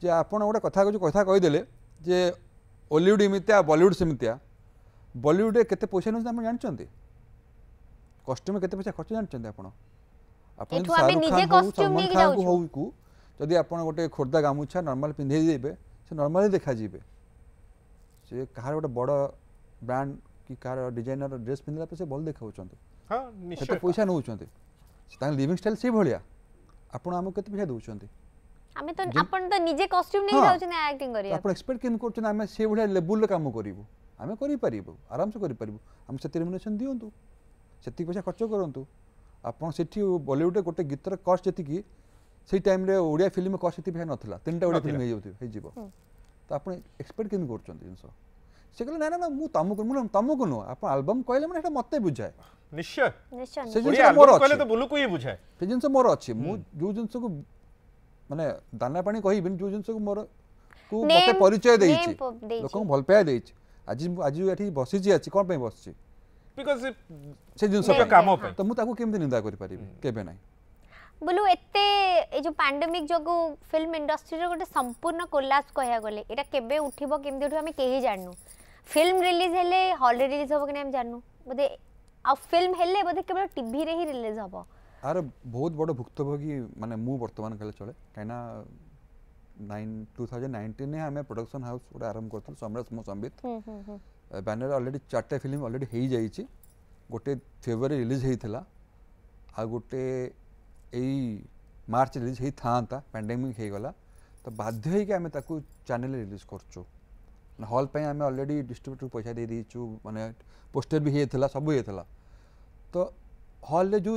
जे आपण गोटे कथा कछु कथा कहि देले जे हॉलीवुड इमितिया बॉलीवुड सेमितिया बॉलीवुड रे केते पैसा नउ हम जानचंती କଷ୍ଟ୍ୟୁମ୍ କେତେ ପଇସା ଖର୍ଚ୍ଚ ଜାଣିଛନ୍ତି ଆପଣ ଆପଣ ସଲମାନ ଖାନଙ୍କୁ ହଉକୁ ଯଦି ଆପଣ ଗୋଟେ ଖୋର୍ଦ୍ଧା ଗାମୁଛା ନର୍ମାଲ ପିନ୍ଧେଇ ଦେବେ ସେ ନର୍ମାଲି ଦେଖାଯିବେ ସେ କାହାର ଗୋଟେ ବଡ଼ ବ୍ରାଣ୍ଡ କି କାହାର ଡିଜାଇନର ଡ୍ରେସ୍ ପିନ୍ଧିଲା ପରେ ସେ ଭଲ ଦେଖାଉଛନ୍ତି କେତେ ପଇସା ନେଉଛନ୍ତି ତାଙ୍କ ଲିଭିଂ ଷ୍ଟାଇଲ୍ ସେଇଭଳିଆ ଆପଣ ଆମକୁ କେତେ ପଇସା ଦେଉଛନ୍ତି ଆମେ ତ ଆପଣ ତ ନିଜେ କଷ୍ଟ୍ୟୁମ୍ ନେଇ ଯାଉଛନ୍ତି ଆକ୍ଟିଂ କରିବା ଆପଣ ଏକ୍ସପେକ୍ଟ କେମିତି କରୁଛନ୍ତି ଆମେ ସେଇଭଳିଆ ଲେବୁଲରେ କାମ କରିବୁ ଆମେ କରିପାରିବୁ ଆରାମସେ କରିପାରିବୁ ଆମେ ସେଥିରେ ରେମୁନେସନ୍ ଦିଅନ୍ତୁ ସେତିକି ପଇସା ଖର୍ଚ୍ଚ କରନ୍ତୁ ଆପଣ ସେଠି ବଲିଉଡ଼ରେ ଗୋଟେ ଗୀତର କଷ୍ଟ ଯେତିକି ସେଇ ଟାଇମ୍ରେ ଓଡ଼ିଆ ଫିଲ୍ମ କଷ୍ଟ ସେତିକି ପଇସା ନଥିଲା ତିନିଟା ଓଡ଼ିଆ ଫିଲ୍ମ ହେଇଯାଉଥିବ ହେଇଯିବ ତ ଆପଣ ଏକ୍ସପେକ୍ଟ କେମିତି କରୁଛନ୍ତି ଜିନିଷ ସେ କହିଲେ ନା ନା ମୁଁ ତମକୁ ମୁଁ ତମକୁ ନୁହଁ ଆପଣ ଆଲବମ୍ କହିଲେ ମାନେ ସେଇଟା ମୋତେ ବୁଝାଏ ନିଶ୍ଚୟ ସେ ଜିନିଷ ମୋର ଅଛି ସେ ଜିନିଷ ମୋର ଅଛି ମୁଁ ଯେଉଁ ଜିନିଷକୁ ମାନେ ଦାନା ପାଣି କହିବିନି ଯେଉଁ ଜିନିଷକୁ ମୋର କୁ ମୋତେ ପରିଚୟ ଦେଇଛି ଲୋକଙ୍କୁ ଭଲ ପାଇବା ଦେଇଛି ଆଜି ଆଜି ଏଠି ବସିଛି ଆଜି କ'ଣ ପାଇଁ ବସିଛି because से जिन सब काम पे तो मु ताको केमते निंदा करि परिबे केबे नाही বলু এতে এই যে প্যান্ডেমিক যোগু ফিল্ম ইন্ডস্ট্রির গোটে সম্পূর্ণ কোলাপস কয়া গলে এটা কেবে উঠিব কেমতে উঠিব আমি কেহি জানু ফিল্ম রিলিজ হেলে হল রে রিলিজ হব কি না আমি জানু বোধে আর ফিল্ম হেলে বোধে কেবল টিভি রে হি রিলিজ হব আর বহুত বড় ভুক্তভোগী মানে মু বর্তমান কালে চলে কাইনা 9 2019 में हमें प्रोडक्शन हाउस पूरा आरंभ करथल सम्राज मोसंबित ବ୍ୟାନର ଅଲରେଡ଼ି ଚାରିଟା ଫିଲ୍ମ ଅଲରେଡ଼ି ହେଇଯାଇଛି ଗୋଟେ ଫେବୃଆରୀ ରିଲିଜ୍ ହେଇଥିଲା ଆଉ ଗୋଟେ ଏଇ ମାର୍ଚ୍ଚ ରିଲିଜ୍ ହେଇଥାନ୍ତା ପ୍ୟାଣ୍ଡେମିକ୍ ହେଇଗଲା ତ ବାଧ୍ୟ ହେଇକି ଆମେ ତାକୁ ଚ୍ୟାନେଲ୍ରେ ରିଲିଜ୍ କରୁଛୁ ହଲ୍ ପାଇଁ ଆମେ ଅଲରେଡ଼ି ଡିଷ୍ଟ୍ରିବ୍ୟୁଟରକୁ ପଇସା ଦେଇଦେଇଛୁ ମାନେ ପୋଷ୍ଟର ବି ହେଇଥିଲା ସବୁ ହେଇଥିଲା ତ ହଲ୍ରେ ଯେଉଁ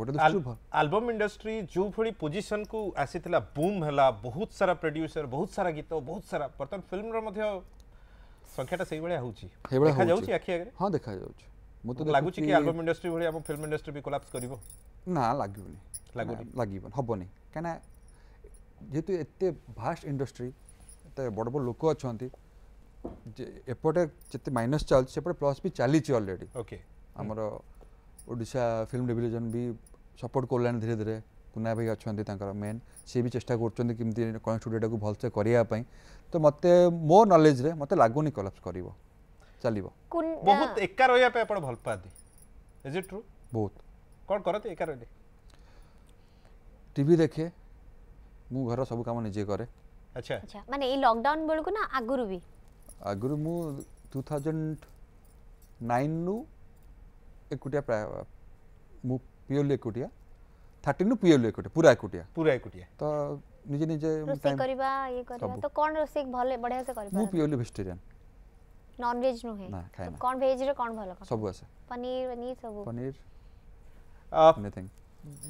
आलबम इंडस्ट्री जो भाई पोजिशन को आसी बूम है बहुत सारा प्रड्यूसर बहुत सारा गीत बहुत सारा बर्तमान फिल्म संख्या हाँ देखा इंडस्ट्री भाई फिल्म इंडस्ट्री भी कलाप्स कर ना एत भास्ट इंडस्ट्री एत बड़ बड़ लोक अच्छा एपटे जिते माइनस चलते प्लस भी चली अलरेडी ओके आमर ଓଡ଼ିଶା ଫିଲ୍ମ ଡିଭିଜନ୍ ବି ସପୋର୍ଟ କଲାଣି ଧୀରେ ଧୀରେ କୁନା ଭାଇ ଅଛନ୍ତି ତାଙ୍କର ମେନ୍ ସିଏ ବି ଚେଷ୍ଟା କରୁଛନ୍ତି କେମିତି କଣ ଷ୍ଟୁଡ଼ିଓଟାକୁ ଭଲସେ କରିବା ପାଇଁ ତ ମୋତେ ମୋ ନଲେଜ୍ରେ ମୋତେ ଲାଗୁନି କଲାପ୍ସ କରିବ ଚାଲିବ ବହୁତ ଏକା ରହିବା ପାଇଁ ଆପଣ ଭଲ ପାଆନ୍ତି ଇଜ୍ ଇଟ୍ ଟ୍ରୁ ବହୁତ କ'ଣ କରନ୍ତି ଏକା ରହିଲେ ଦେଖେ ମୁଁ ଘର ସବୁ କାମ ନିଜେ କରେ ଆଚ୍ଛା ଆଚ୍ଛା ମାନେ ଏଇ ଲକଡାଉନ୍ ବେଳକୁ ନା ଆଗରୁ ବି ଆଗରୁ ମୁଁ ଟୁ ଥାଉଜେଣ୍ଡ ନାଇନ୍ରୁ একুটিয়া প্রায় মু পিওরলি একুটিয়া থার্টিনু পিওরলি একুটিয়া পুরা একুটিয়া পুরা একুটিয়া তো নিজে নিজে ରୋଷେଇ କରିବା ଇଏ କରିବା ତ କଣ ରୋଷେଇ ଭଲ ବଢିଆ ସେ କରିପାର ମୁଁ ପିଓରଲି ভেজিটেরিয়ান ନନ୍ ଭେଜ ନୁହେଁ ନା ଖାଏ ନା କଣ ଭେଜ ରେ କଣ ଭଲ କଣ ସବୁ ଆସେ ପନିର ପନିର ସବୁ ପନିର ଏନିଥିଙ୍ଗ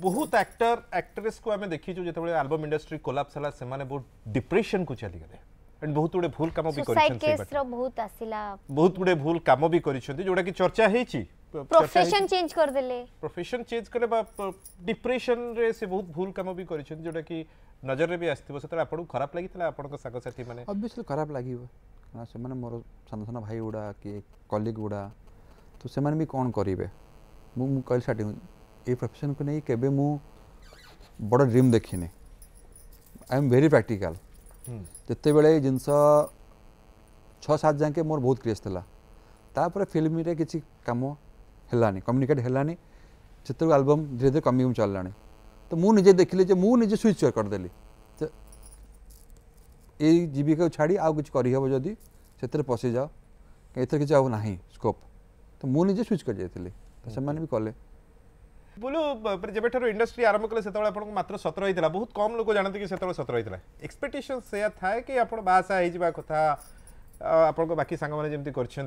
ବହୁତ ଆକ୍ଟର ଆକ୍ଟ୍ରେସ୍ କୁ ଆମେ ଦେଖିଛୁ ଯେତେବେଳେ ଆଲବମ୍ ଇଣ୍ଡଷ୍ଟ୍ରି କୋଲାପ୍ସ ହେଲା ସେମାନେ ବହୁତ ଡିପ୍ରେସନ୍ କୁ ଚାଲିଗଲେ एंड बहुत गुडे भूल काम भी करिसेंती बहुत आसिला बहुत गुडे भूल काम भी करिसेंती जोडा की चर्चा हेची प्रोफेशन चेंज कर देले प्रोफेशन चेंज करे बा डिप्रेशन रे से बहुत भूल काम भी करिसन जोटा कि नजर रे भी आस्थिबो सेतरा आपन खराब लागितला आपन को संग साथी माने ऑब्वियसली खराब लागिबो ना से माने मोर सान भाई उडा कि कलीग उडा तो से माने भी कोन करिवे मु मु कल साटी ए प्रोफेशन को नहीं केबे मु बड़ ड्रीम देखिने आई एम वेरी प्रैक्टिकल जिते बेले जिनस छः सात जाके मोर बहुत क्रेज थी तापर फिल्म रे किसी कम है कम्युनिकेट है से आलबम धीरे धीरे कमी कम चल तो मुझे निजे देख जो मुझे स्विच करदे तो ये जीविका को छाड़ आउ कि करहब जदि से पशि जाओ एथर किसी ना स्कोप तो मुझे स्विच कर जाइए तो से कले बोलू जब इंडस्ट्री आरंभ कले से मात्र सतर ही बहुत कम लोग जानते कि सतर ही एक्सपेक्टेसन से था कि आप बासा हो कथा आपकी कर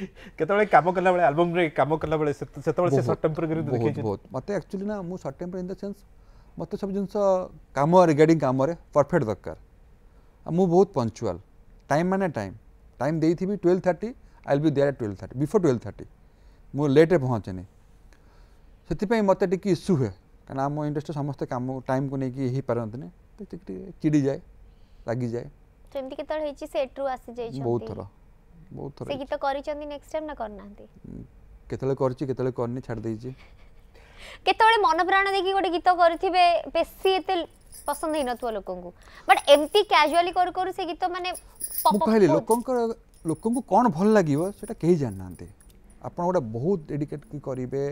କେତେବେଳେ କାମ କଲାବେଳେ ଆଲବମ୍ରେ କାମ କଲାବେଳେ ସେତେବେଳେ ସେ ସର୍ଟ ଟେମ୍ପୋରାରୀ ଦେଖିଛି ବହୁତ ମୋତେ ଆକ୍ଚୁଆଲି ନା ମୁଁ sort temporary in the sense ମୋତେ ସବୁ ଜିନିଷ କାମ ରିଗାର୍ଡିଂ କାମରେ ପରଫେକ୍ଟ ଦରକାର ଆଉ ମୁଁ ବହୁତ ପଞ୍ଚୁଆଲ୍ ଟାଇମ୍ ମାନେ ଟାଇମ୍ ଟାଇମ୍ ଦେଇଥିବି twelve thirty I will be there twelve thirty before twelve thirty ମୁଁ ଲେଟ୍ରେ ପହଞ୍ଚେନି ସେଥିପାଇଁ ମୋତେ ଟିକେ ଇସ୍ୟୁ ହୁଏ କାରଣ ଆମ ଇଣ୍ଡଷ୍ଟ୍ରି ସମସ୍ତେ କାମ ଟାଇମ୍କୁ ନେଇକି ହେଇପାରନ୍ତିନି ଟିକେ ଟିକେ ଚିଡ଼ିଯାଏ ଲାଗିଯାଏ ସେମିତି କେତେବେଳେ ହେଇଛି ସେଟ୍ରୁ ଆସିଯାଇଛି ବହୁତ ଥର ବହୁତ ଥର ସେ ଗୀତ କରିଛନ୍ତି ନେକ୍ସଟ ଟାଇମ୍ ନା କରିନାହାନ୍ତି କେତେବେଳେ କରିଛି କେତେବେଳେ କରିନି ଛାଡ଼ି ଦେଇଛି କେତେବେଳେ ମନ ପ୍ରାଣ ଦେଖି ଗୋଟେ ଗୀତ କରିଥିବେ ବେଶୀ ଏତେ ପସନ୍ଦ ହେଇନଥିବ ଲୋକଙ୍କୁ ବଟ୍ ଏମିତି କ୍ୟାଜୁଆଲି କରୁ କରୁ ସେ ଗୀତ ମାନେ କହିଲି ଲୋକଙ୍କର ଲୋକଙ୍କୁ କ'ଣ ଭଲ ଲାଗିବ ସେଇଟା କେହି ଜାଣିନାହାନ୍ତି ଆପଣ ଗୋଟେ ବହୁତ ଡେଡିକେଟ୍ କରିବେ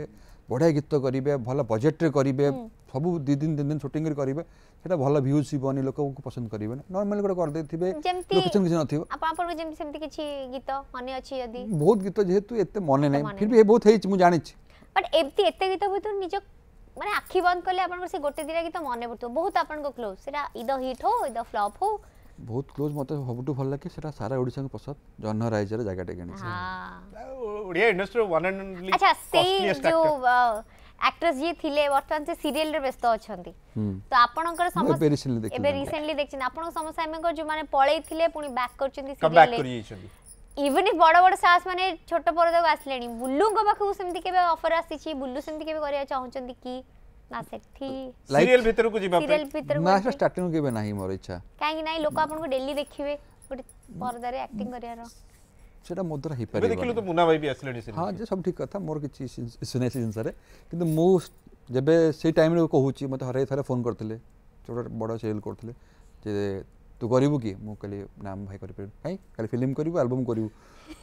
বঢ়িয়া গীত করবে ভাল বজেট্রে করবে সবু দুই দিন তিন দিন শুটিং করবে সেটা ভাল ভিউজ হবনি লোক পছন্দ করবে না নর্মাল গোটে করেদেবে লোকেশন কিছু নথিব আপনার যেমন সেমতি কিছু গীত মনে আছে যদি বহুত গীত যেহেতু এতে মনে নাই ফির বি বহুত হইছি মু জানিছি বাট এমতি এতে গীত ভিতর নিজ মানে আখি বন্ধ কলে আপনার সে গোটে দিটা গীত মনে পড়তো বহুত আপনার ক্লোজ সেটা ইদ হিট হো ইদ ফ্লপ হো ବହୁତ କ୍ଲୋଜ୍ ମୋତେ ସବୁଠୁ ଭଲ ଲାଗେ ସେଟା ସାରା ଓଡ଼ିଶାଙ୍କୁ ପସନ୍ଦ ଜହ୍ନ ରାଇଜର ଜାଗାଟେ କିଣିଛି Odia industry one and only ଆଚ୍ଛା ସେଇ ଯୋଉ ଆକ୍ଟ୍ରେସ୍ ଯିଏ ଥିଲେ ବର୍ତ୍ତମାନ ସେ ସିରିଏଲରେ ବ୍ୟସ୍ତ ଅଛନ୍ତି ତ ଆପଣଙ୍କର ସମସ୍ତେ ଏବେ ରିସେଣ୍ଟଲି ଦେଖିଛନ୍ତି ଆପଣଙ୍କ ସମସ୍ତେ ଆମେ ଯେଉଁମାନେ ପଳେଇଥିଲେ ପୁଣି ବ୍ୟାକ୍ କରିଛନ୍ତି ଇଭେନ୍ ইভেন ବଡ বড় স্টার্স মানে ছোট পর্দাকে ଆସିଲେଣି ବୁଲୁଙ୍କ ପାଖକୁ ସେମିତି କେବେ ଅଫର୍ ଆସିଛି ବୁଲୁ ସେମିତି କେବେ କରିବାକୁ ଚାହୁଁଛନ୍ତି କି ନା ସେଠି ସିରିଏଲ ଭିତରକୁ ଯିବା ପାଇଁ ସିରିଏଲ ଭିତରକୁ ନା ସେଟା ଷ୍ଟାର୍ଟିଂ କେବେ ନାହିଁ ମୋର ଇଚ୍ଛା କାହିଁକି ନାହିଁ ଲୋକ ଆପଣଙ୍କୁ ଡେଲି ଦେଖିବେ ଗୋଟେ ପରଦାରେ ଆକ୍ଟିଂ କରିବାର সেটা মধ্যে হইপারে দেখিলু তো মুনা ভাই বি আসলেনি সিনেমা হ্যাঁ যে সব ঠিক কথা মোর কিছু শুনেছি জিনিসরে কিন্তু মু যেবে সেই টাইম রে কহুছি মতে হরে থরে ফোন করতিলে ছোট বড় সেল করতিলে যে তু করিবু কি মু কলি না ভাই করি পারি কাই কালি ফিল্ম করিবু অ্যালবম করিবু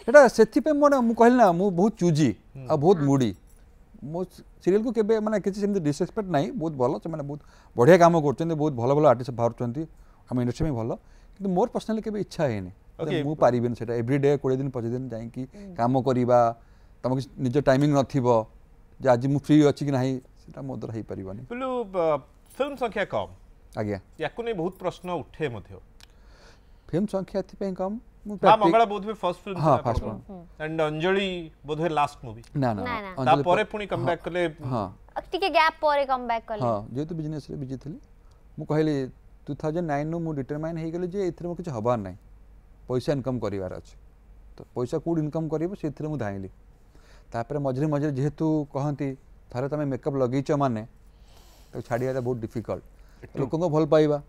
সেটা সেতি পে মনে মু কহিল না মু বহুত চুজি আর বহুত মুডি ମୋ ସିରିଏଲକୁ କେବେ ମାନେ କିଛି ସେମିତି ଡିସରେସ୍ପେକ୍ଟ ନାହିଁ ବହୁତ ଭଲ ସେମାନେ ବହୁତ ବଢ଼ିଆ କାମ କରୁଛନ୍ତି ବହୁତ ଭଲ ଭଲ ଆର୍ଟିଷ୍ଟ ବାହାରୁଛନ୍ତି ଆମ ଇଣ୍ଡଷ୍ଟ୍ରି ପାଇଁ ଭଲ କିନ୍ତୁ ମୋର ପର୍ସନାଲି କେବେ ଇଚ୍ଛା ହେଇନି ମୁଁ ପାରିବିନି ସେଇଟା ଏଭ୍ରି ଡେ କୋଡ଼ିଏ ଦିନ ପଚିଶ ଦିନ ଯାଇକି କାମ କରିବା ତମ କିଛି ନିଜ ଟାଇମିଂ ନଥିବ ଯେ ଆଜି ମୁଁ ଫ୍ରି ଅଛି କି ନାହିଁ ସେଇଟା ମୋ ଦ୍ୱାରା ହେଇପାରିବନି ଫିଲ୍ମ ସଂଖ୍ୟା କମ୍ ଆଜ୍ଞା ୟାକୁ ନେଇ ବହୁତ ପ୍ରଶ୍ନ ଉଠେ ମଧ୍ୟ फिल्म संख्या सॉन्ग खे कम हाँ मंगला बोध में फर्स्ट फिल्म हां फर्स्ट फिल्म एंड अंजलि बोध हुए लास्ट मूवी ना ना ता हाँ, हाँ। परे पुनी कम बैक करले हाँ टिके गैप परे कमबैक बैक करले हाँ जेतु बिजनेस रे बिजी थिली मु कहले 2009 नो मु डिटरमाइन हे गेलो जे एथरे मु कुछ हबार नै पैसा इनकम करिवार अछ तो पैसा कोड इनकम करिवो सेथरे मु धाइली तापर मझरे मझरे जेहेतु कहंती थारे तमे मेकअप लगैछ माने तो छाडिया बहुत डिफिकल्ट लोकंको भल पाइबा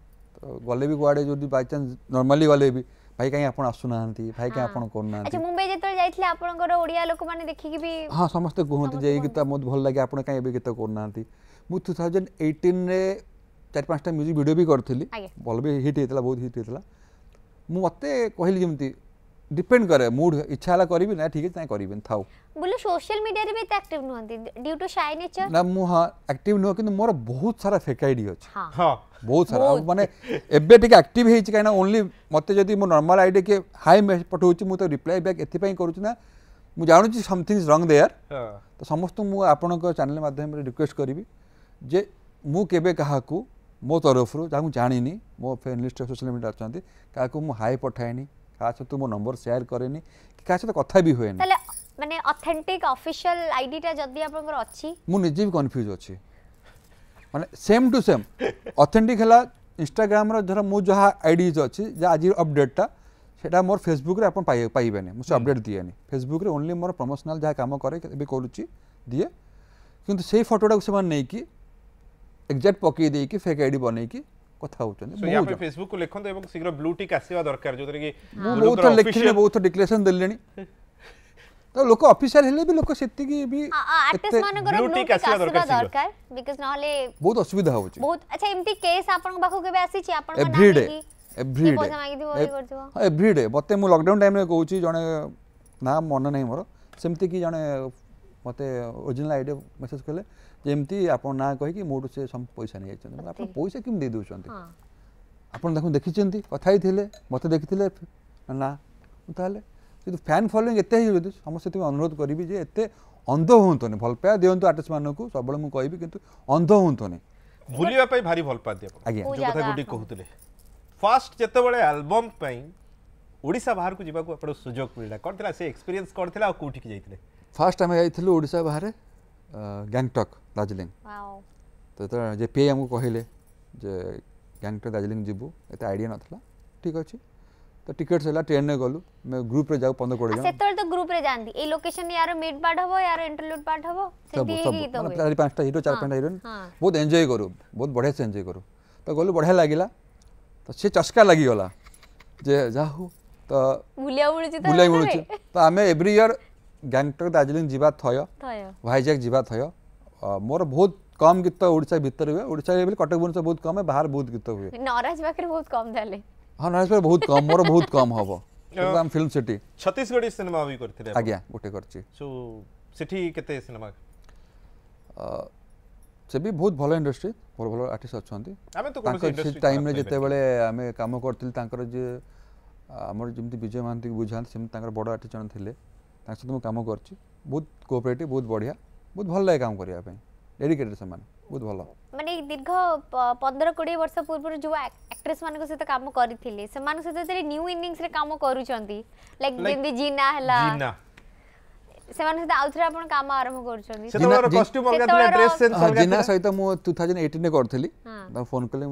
ଗଲେ ବି କୁଆଡ଼େ ଯଦି ବାଇଚାନ୍ସ ନର୍ମାଲି ଗଲେ ବି ଭାଇ କାହିଁ ଆପଣ ଆସୁନାହାନ୍ତି ଭାଇ କାହିଁ ଆପଣ କରୁନାହାନ୍ତି ଆଚ୍ଛା ମୁମ୍ବାଇ ଯେତେବେଳେ ଯାଇଥିଲେ ଆପଣଙ୍କର ଓଡ଼ିଆ ଲୋକମାନେ ଦେଖିକି ବି ହଁ ସମସ୍ତେ କୁହନ୍ତି ଯେ ଏଇ ଗୀତ ବହୁତ ଭଲ ଲାଗେ ଆପଣ କାହିଁ ଏବେ ଗୀତ କରୁନାହାନ୍ତି ମୁଁ ଟୁ ଥାଉଜେଣ୍ଡ ଏଇଟିନ୍ରେ ଚାରି ପାଞ୍ଚଟା ମ୍ୟୁଜିକ୍ ଭିଡ଼ିଓ ବି କରିଥିଲି ଭଲ ବି ହିଟ୍ ହେଇଥିଲା ବହୁତ ହିଟ୍ ହେଇଥିଲା ମୁଁ ମୋତେ କହିଲି ଯେମିତି डिपेंड करे मूड इच्छा हला करिबि ना ठीक है ताई थाउ बोलो सोशल मीडिया रे भी एक्टिव नहंती ड्यू टू शाई नेचर ना मु हां एक्टिव न किंतु मोर बहुत सारा फेक आईडी अछि हां हां बहुत सारा माने एबे ठीक एक्टिव हेछि काना ओनली मते जदी मो नॉर्मल आईडी के हाई मैसेज पठौछि मु तो रिप्लाई बैक एथि पई करूछु ना मु जानुछि समथिंग इज रॉन्ग देयर तो समस्त मु आपन को चैनल माध्यम रे रिक्वेस्ट करिबि जे मु केबे कहा मो तरफ रु जानु जानिनी मो फ्रेंड लिस्ट सोशल मीडिया अछंती काको मु हाई पठाइनी କାହା ସହିତ ମୋ ନମ୍ବର ସେୟାର କରେନି କି କାହା ସହିତ କଥା ବି ହୁଏନି ମାନେ ଅଥେଣ୍ଟିକ୍ ଅଫିସିଆଲ ଆଇଡିଟା ଯଦି ଆପଣଙ୍କର ଅଛି ମୁଁ ନିଜେ ବି କନଫ୍ୟୁଜ୍ ଅଛି ମାନେ ସେମ୍ ଟୁ ସେମ୍ ଅଥେଣ୍ଟିକ୍ ହେଲା ଇନଷ୍ଟାଗ୍ରାମର ଧର ମୁଁ ଯାହା ଆଇଡିଜ୍ ଅଛି ଯାହା ଆଜି ଅପଡେଟ୍ଟା ସେଇଟା ମୋର ଫେସବୁକ୍ରେ ଆପଣ ପାଇବେନି ମୁଁ ସେ ଅପଡେଟ୍ ଦିଏନି ଫେସବୁକ୍ରେ ଓନ୍ଲି ମୋର ପ୍ରମୋସନାଲ୍ ଯାହା କାମ କରେ ଏବେ କରୁଛି ଦିଏ କିନ୍ତୁ ସେଇ ଫଟୋଟାକୁ ସେମାନେ ନେଇକି ଏକ୍ଜାକ୍ଟ ପକାଇ ଦେଇକି ଫେକ୍ ଆଇଡି ବନେଇକି কথা হচ্ছেন সো ইয়া পে ফেসবুক কু লিখন্তু এবং শীঘ্র ব্লু টিক আসিবা দরকার যোতরে কি বহুত লেখিলে বহুত ডিক্লারেশন দেলেনি তো লোক অফিসিয়াল হেলে বি লোক সেতি কি বি আর্টিস্ট মানকৰ ব্লু টিক আসিবা দরকার বিকজ নহলে বহুত অসুবিধা হচ্ছে বহুত আচ্ছা এমতি কেস আপন বাকু কেবে আসিছি আপন মানে every day every day every day মতে মু লকডাউন টাইম রে কହୁছি জনে না মনে নাই মোর সেমতি কি জনে মতে অরিজিনাল আইডিয়া মেসেজ কলে ଯେମିତି ଆପଣ ନାଁ କହିକି ମୋଠୁ ସେ ପଇସା ନେଇଯାଇଛନ୍ତି ଆପଣ ପଇସା କେମିତି ଦେଇ ଦେଉଛନ୍ତି ଆପଣ ତାଙ୍କୁ ଦେଖିଛନ୍ତି କଥା ହେଇଥିଲେ ମୋତେ ଦେଖିଥିଲେ ନା ତାହେଲେ କିନ୍ତୁ ଫ୍ୟାନ୍ ଫଲୋଇଂ ଏତେ ହେଇଯାଉଛି ସମସ୍ତେ ସେଥିପାଇଁ ଅନୁରୋଧ କରିବି ଯେ ଏତେ ଅନ୍ଧ ହୁଅନ୍ତୁନି ଭଲ ପାଇବା ଦିଅନ୍ତୁ ଆର୍ଟିଷ୍ଟ ମାନଙ୍କୁ ସବୁବେଳେ ମୁଁ କହିବି କିନ୍ତୁ ଅନ୍ଧ ହୁଅନ୍ତୁନି ବୁଲିବା ପାଇଁ ଭାରି ଭଲ ପାଆନ୍ତି ଆପଣ ଆଜ୍ଞା ଯୋଉ କଥା ଗୋଟିଏ କହୁଥିଲେ ଫାର୍ଷ୍ଟ ଯେତେବେଳେ ଆଲବମ୍ ପାଇଁ ଓଡ଼ିଶା ବାହାରକୁ ଯିବାକୁ ଆପଣ ସୁଯୋଗ ମିଳିଲା କ'ଣ ଥିଲା ସେ ଏକ୍ସପିରିଏନ୍ସ କ'ଣ ଥିଲା ଆଉ କେଉଁଠିକି ଯାଇଥିଲେ ଫାର୍ଷ୍ଟ ଆମେ ଯାଇଥିଲୁ ଓଡ଼ିଶା ବାହାରେ गैंगटक दार्जिलिंग ତ ଯେତେବେଳେ ଜେ ପି ଆଇ ଆମକୁ କହିଲେ ଯେ ଗ୍ୟାଙ୍ଗଟକ୍ ଦାର୍ଜିଲିଂ ଯିବୁ ଏତେ ଆଇଡ଼ିଆ तो टिकट सेला ट्रेन ने गलु मैं ग्रुप जाऊ 15 कोड़े सेतल तो ग्रुप रे जानदी ए लोकेशन यार मिड पार्ट हबो यार इंटरलूड पार्ट हबो सेती ही तो मतलब चार पांचटा हीरो चार पांचटा हीरोइन बहुत एंजॉय करू बहुत बढ़िया से एंजॉय करू तो गलु बढ़िया लागिला तो से चस्का लागि गला जे जाहु तो बुलिया बुलुची तो बुलिया बुलुची तो हमें एवरी ईयर गैंगटक दार्जिलिंग जी थय भाइजाक जी थय मोर बहुत कम गीत ओडा भितर हुए ओडा कटक भुवन बहुत कम है बाहर बहुत गीत हुए हाँ नरेश पाखे बहुत कम मोर बहुत कम हम program film city Chhattisgarhi cinema भी करथि रे आज्ञा गोटे करछि सो सिटी केते सिनेमा से भी बहुत भलो इंडस्ट्री बहुत भलो आर्टिस्ट अछंती आमे तो कोनो इंडस्ट्री टाइम रे जते बेले आमे काम करथिल तांकर जे हमर जिमति विजय मानती बुझान सेम तांकर बडो आर्टिस्ट जन थिले ତାଙ୍କ ସହିତ ମୁଁ କାମ କରୁଛି ବହୁତ କୋପରେଟିଭ୍ ବହୁତ ବଢ଼ିଆ ବହୁତ ଭଲ ଲାଗେ କାମ କରିବା ପାଇଁ ଡେଡିକେଟେଡ୍ ସେମାନେ ବହୁତ ଭଲ ମାନେ ଦୀର୍ଘ ପନ୍ଦର କୋଡ଼ିଏ ବର୍ଷ ପୂର୍ବରୁ ଯେଉଁ ଆକ୍ଟ୍ରେସ୍ ମାନଙ୍କ ସହିତ କାମ କରିଥିଲେ ସେମାନଙ୍କ ସହିତ ଯଦି ନ୍ୟୁ ଇନିଂସରେ କାମ କରୁଛନ୍ତି ଲାଇକ୍ ଯେମିତି ଜିନା ହେଲା ସେମାନଙ୍କ ସହିତ ଆଉ ଥରେ ଆପଣ କାମ ଆରମ୍ଭ କରୁଛନ୍ତି ଜିନା ସହିତ ମୁଁ ଥାଉଜେଣ୍ଡ ରେ କରିଥିଲି ତାଙ୍କୁ ଫୋନ୍ କଲେ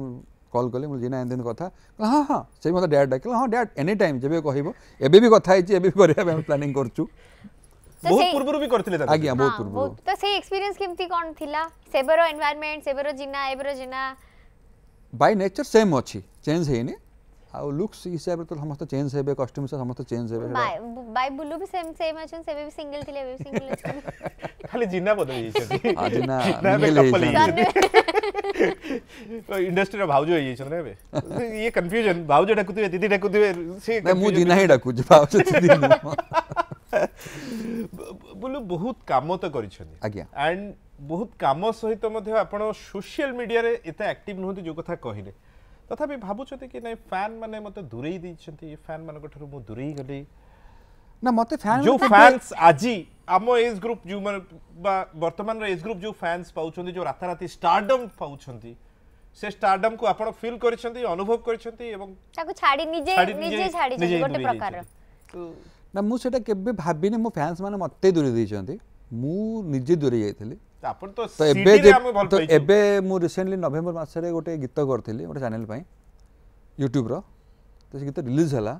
କଲ୍ କଲି ମୁଁ ଜିନା ଏମିତି ଏମିତି କଥା କହିଲା ହଁ ହଁ ସେଇ ମୋତେ ଡ୍ୟାଡ଼ ଡାକିଲା ହଁ ଡ୍ୟାଡ଼ ଏନି ଟାଇମ୍ ଯେବେ କହିବ ଏବେ ବି କଥା ହେଇଛି ଏବେ ବି କରିବା ପାଇଁ ଆମେ ପ୍ଲାନିଂ କରୁଛୁ ବହୁତ ପୂର୍ବରୁ ବି କରିଥିଲେ ଆଜ୍ଞା ବହୁତ ପୂର୍ବରୁ ତ ସେଇ ଏକ୍ସପିରିଏନ୍ସ କେମିତି କ'ଣ ଥିଲା ସେବେର ଏନଭାୟରନମେଣ୍ଟ ସେବେର ଜିନା ଏବେର ଜିନା ବାଇ ନେଚର ସେମ୍ ଅଛି ଚେଞ୍ଜ ହେଇନି ଆଉ ଲୁକ୍ସ ହିସାବରେ ତ ସମସ୍ତେ ଚେଞ୍ଜ ହେବେ କଷ୍ଟ୍ୟୁମ ସମସ୍ତେ ଚେଞ୍ଜ ହେବେ ବାଇ ବୁଲୁ ବି ସେମ୍ ସେମ୍ ଅଛନ୍ତି ସେବେ ବି ସିଙ୍ଗଲ ଥିଲେ ଏବେ ବି ସିଙ୍ଗଲ ଅଛନ୍ତି ଖାଲି ଜିନା ବଦଳି ଯାଇଛନ୍ତି ହଁ ଜିନା ସିଙ୍ଗଲ ହେଇଛନ୍ତି ଇଣ୍ଡଷ୍ଟ୍ରିର ଭାଉଜ ହେଇଯାଇଛନ୍ତି ନା ଏବେ ଇଏ କନଫ୍ୟୁଜନ ଭାଉଜ ଡାକୁଥିବେ ଦିଦି ଡାକୁଥିବେ ସେ ମୁଁ ଜିନା ହିଁ ଡାକୁଛି ଭାଉଜ ଦିଦି ବୁଲୁ ବହୁତ କାମ ତ କରିଛନ୍ତି ଆଜ୍ଞା ଆଣ୍ଡ ବହୁତ କାମ ସହିତ ମଧ୍ୟ ଆପଣ ସୋସିଆଲ ମିଡିଆରେ ଏତେ ଆକ୍ଟିଭ ନୁହନ୍ତି ଯୋଉ କଥା କହିଲେ ତଥାପି ଭାବୁଛନ୍ତି କି ନାଇଁ ଫ୍ୟାନ୍ ମାନେ ମୋତେ ଦୂରେଇ ଦେଇଛନ୍ତି ଏ ଫ୍ୟାନ୍ ମାନଙ୍କ ଠାରୁ ମୁଁ ଦୂରେଇ ଗଲି ନା ମୋତେ ଫ୍ୟାନ୍ ଯେଉଁ ଫ୍ୟାନ୍ସ ଆଜି ଆମ ଏଜ୍ ଗ୍ରୁପ୍ ଯେଉଁମାନେ ବା ବର୍ତ୍ତମାନର ଏଜ୍ ଗ୍ରୁପ୍ ଯେଉଁ ଫ୍ୟାନ୍ସ ପାଉଛନ୍ତି ଯେଉଁ ରାତାରାତି ଷ୍ଟାରଡମ୍ ପାଉଛନ୍ତି ସେ ଷ୍ଟାରଡମ୍କୁ ଆପଣ ଫିଲ୍ କରିଛନ୍ତି ଅନୁଭବ କରିଛନ୍ତି ଏବଂ ତାକୁ ଛାଡ଼ି ନିଜେ ନିଜେ ଛାଡ଼ିଛନ୍ତି ଗୋଟେ ପ୍ରକାରର ନା ମୁଁ ସେଟା କେବେ ଭାବିନି ମୋ ଫ୍ୟାନ୍ସ ମାନେ ମୋତେ ଦୂରେଇ ଦେଇଛନ୍ତି ମୁଁ ନିଜେ ଦୂରେଇ ଯାଇଥିଲି ଆପଣ ତ ଏବେ ତ ଏବେ ମୁଁ ରିସେଣ୍ଟଲି ନଭେମ୍ବର ମାସରେ ଗୋଟେ ଗୀତ କରିଥିଲି ଗୋଟେ ଚ୍ୟାନେଲ ପାଇଁ ୟୁଟ୍ୟୁବ୍ର ତ ସେ ଗୀତ ରିଲିଜ୍ ହେଲା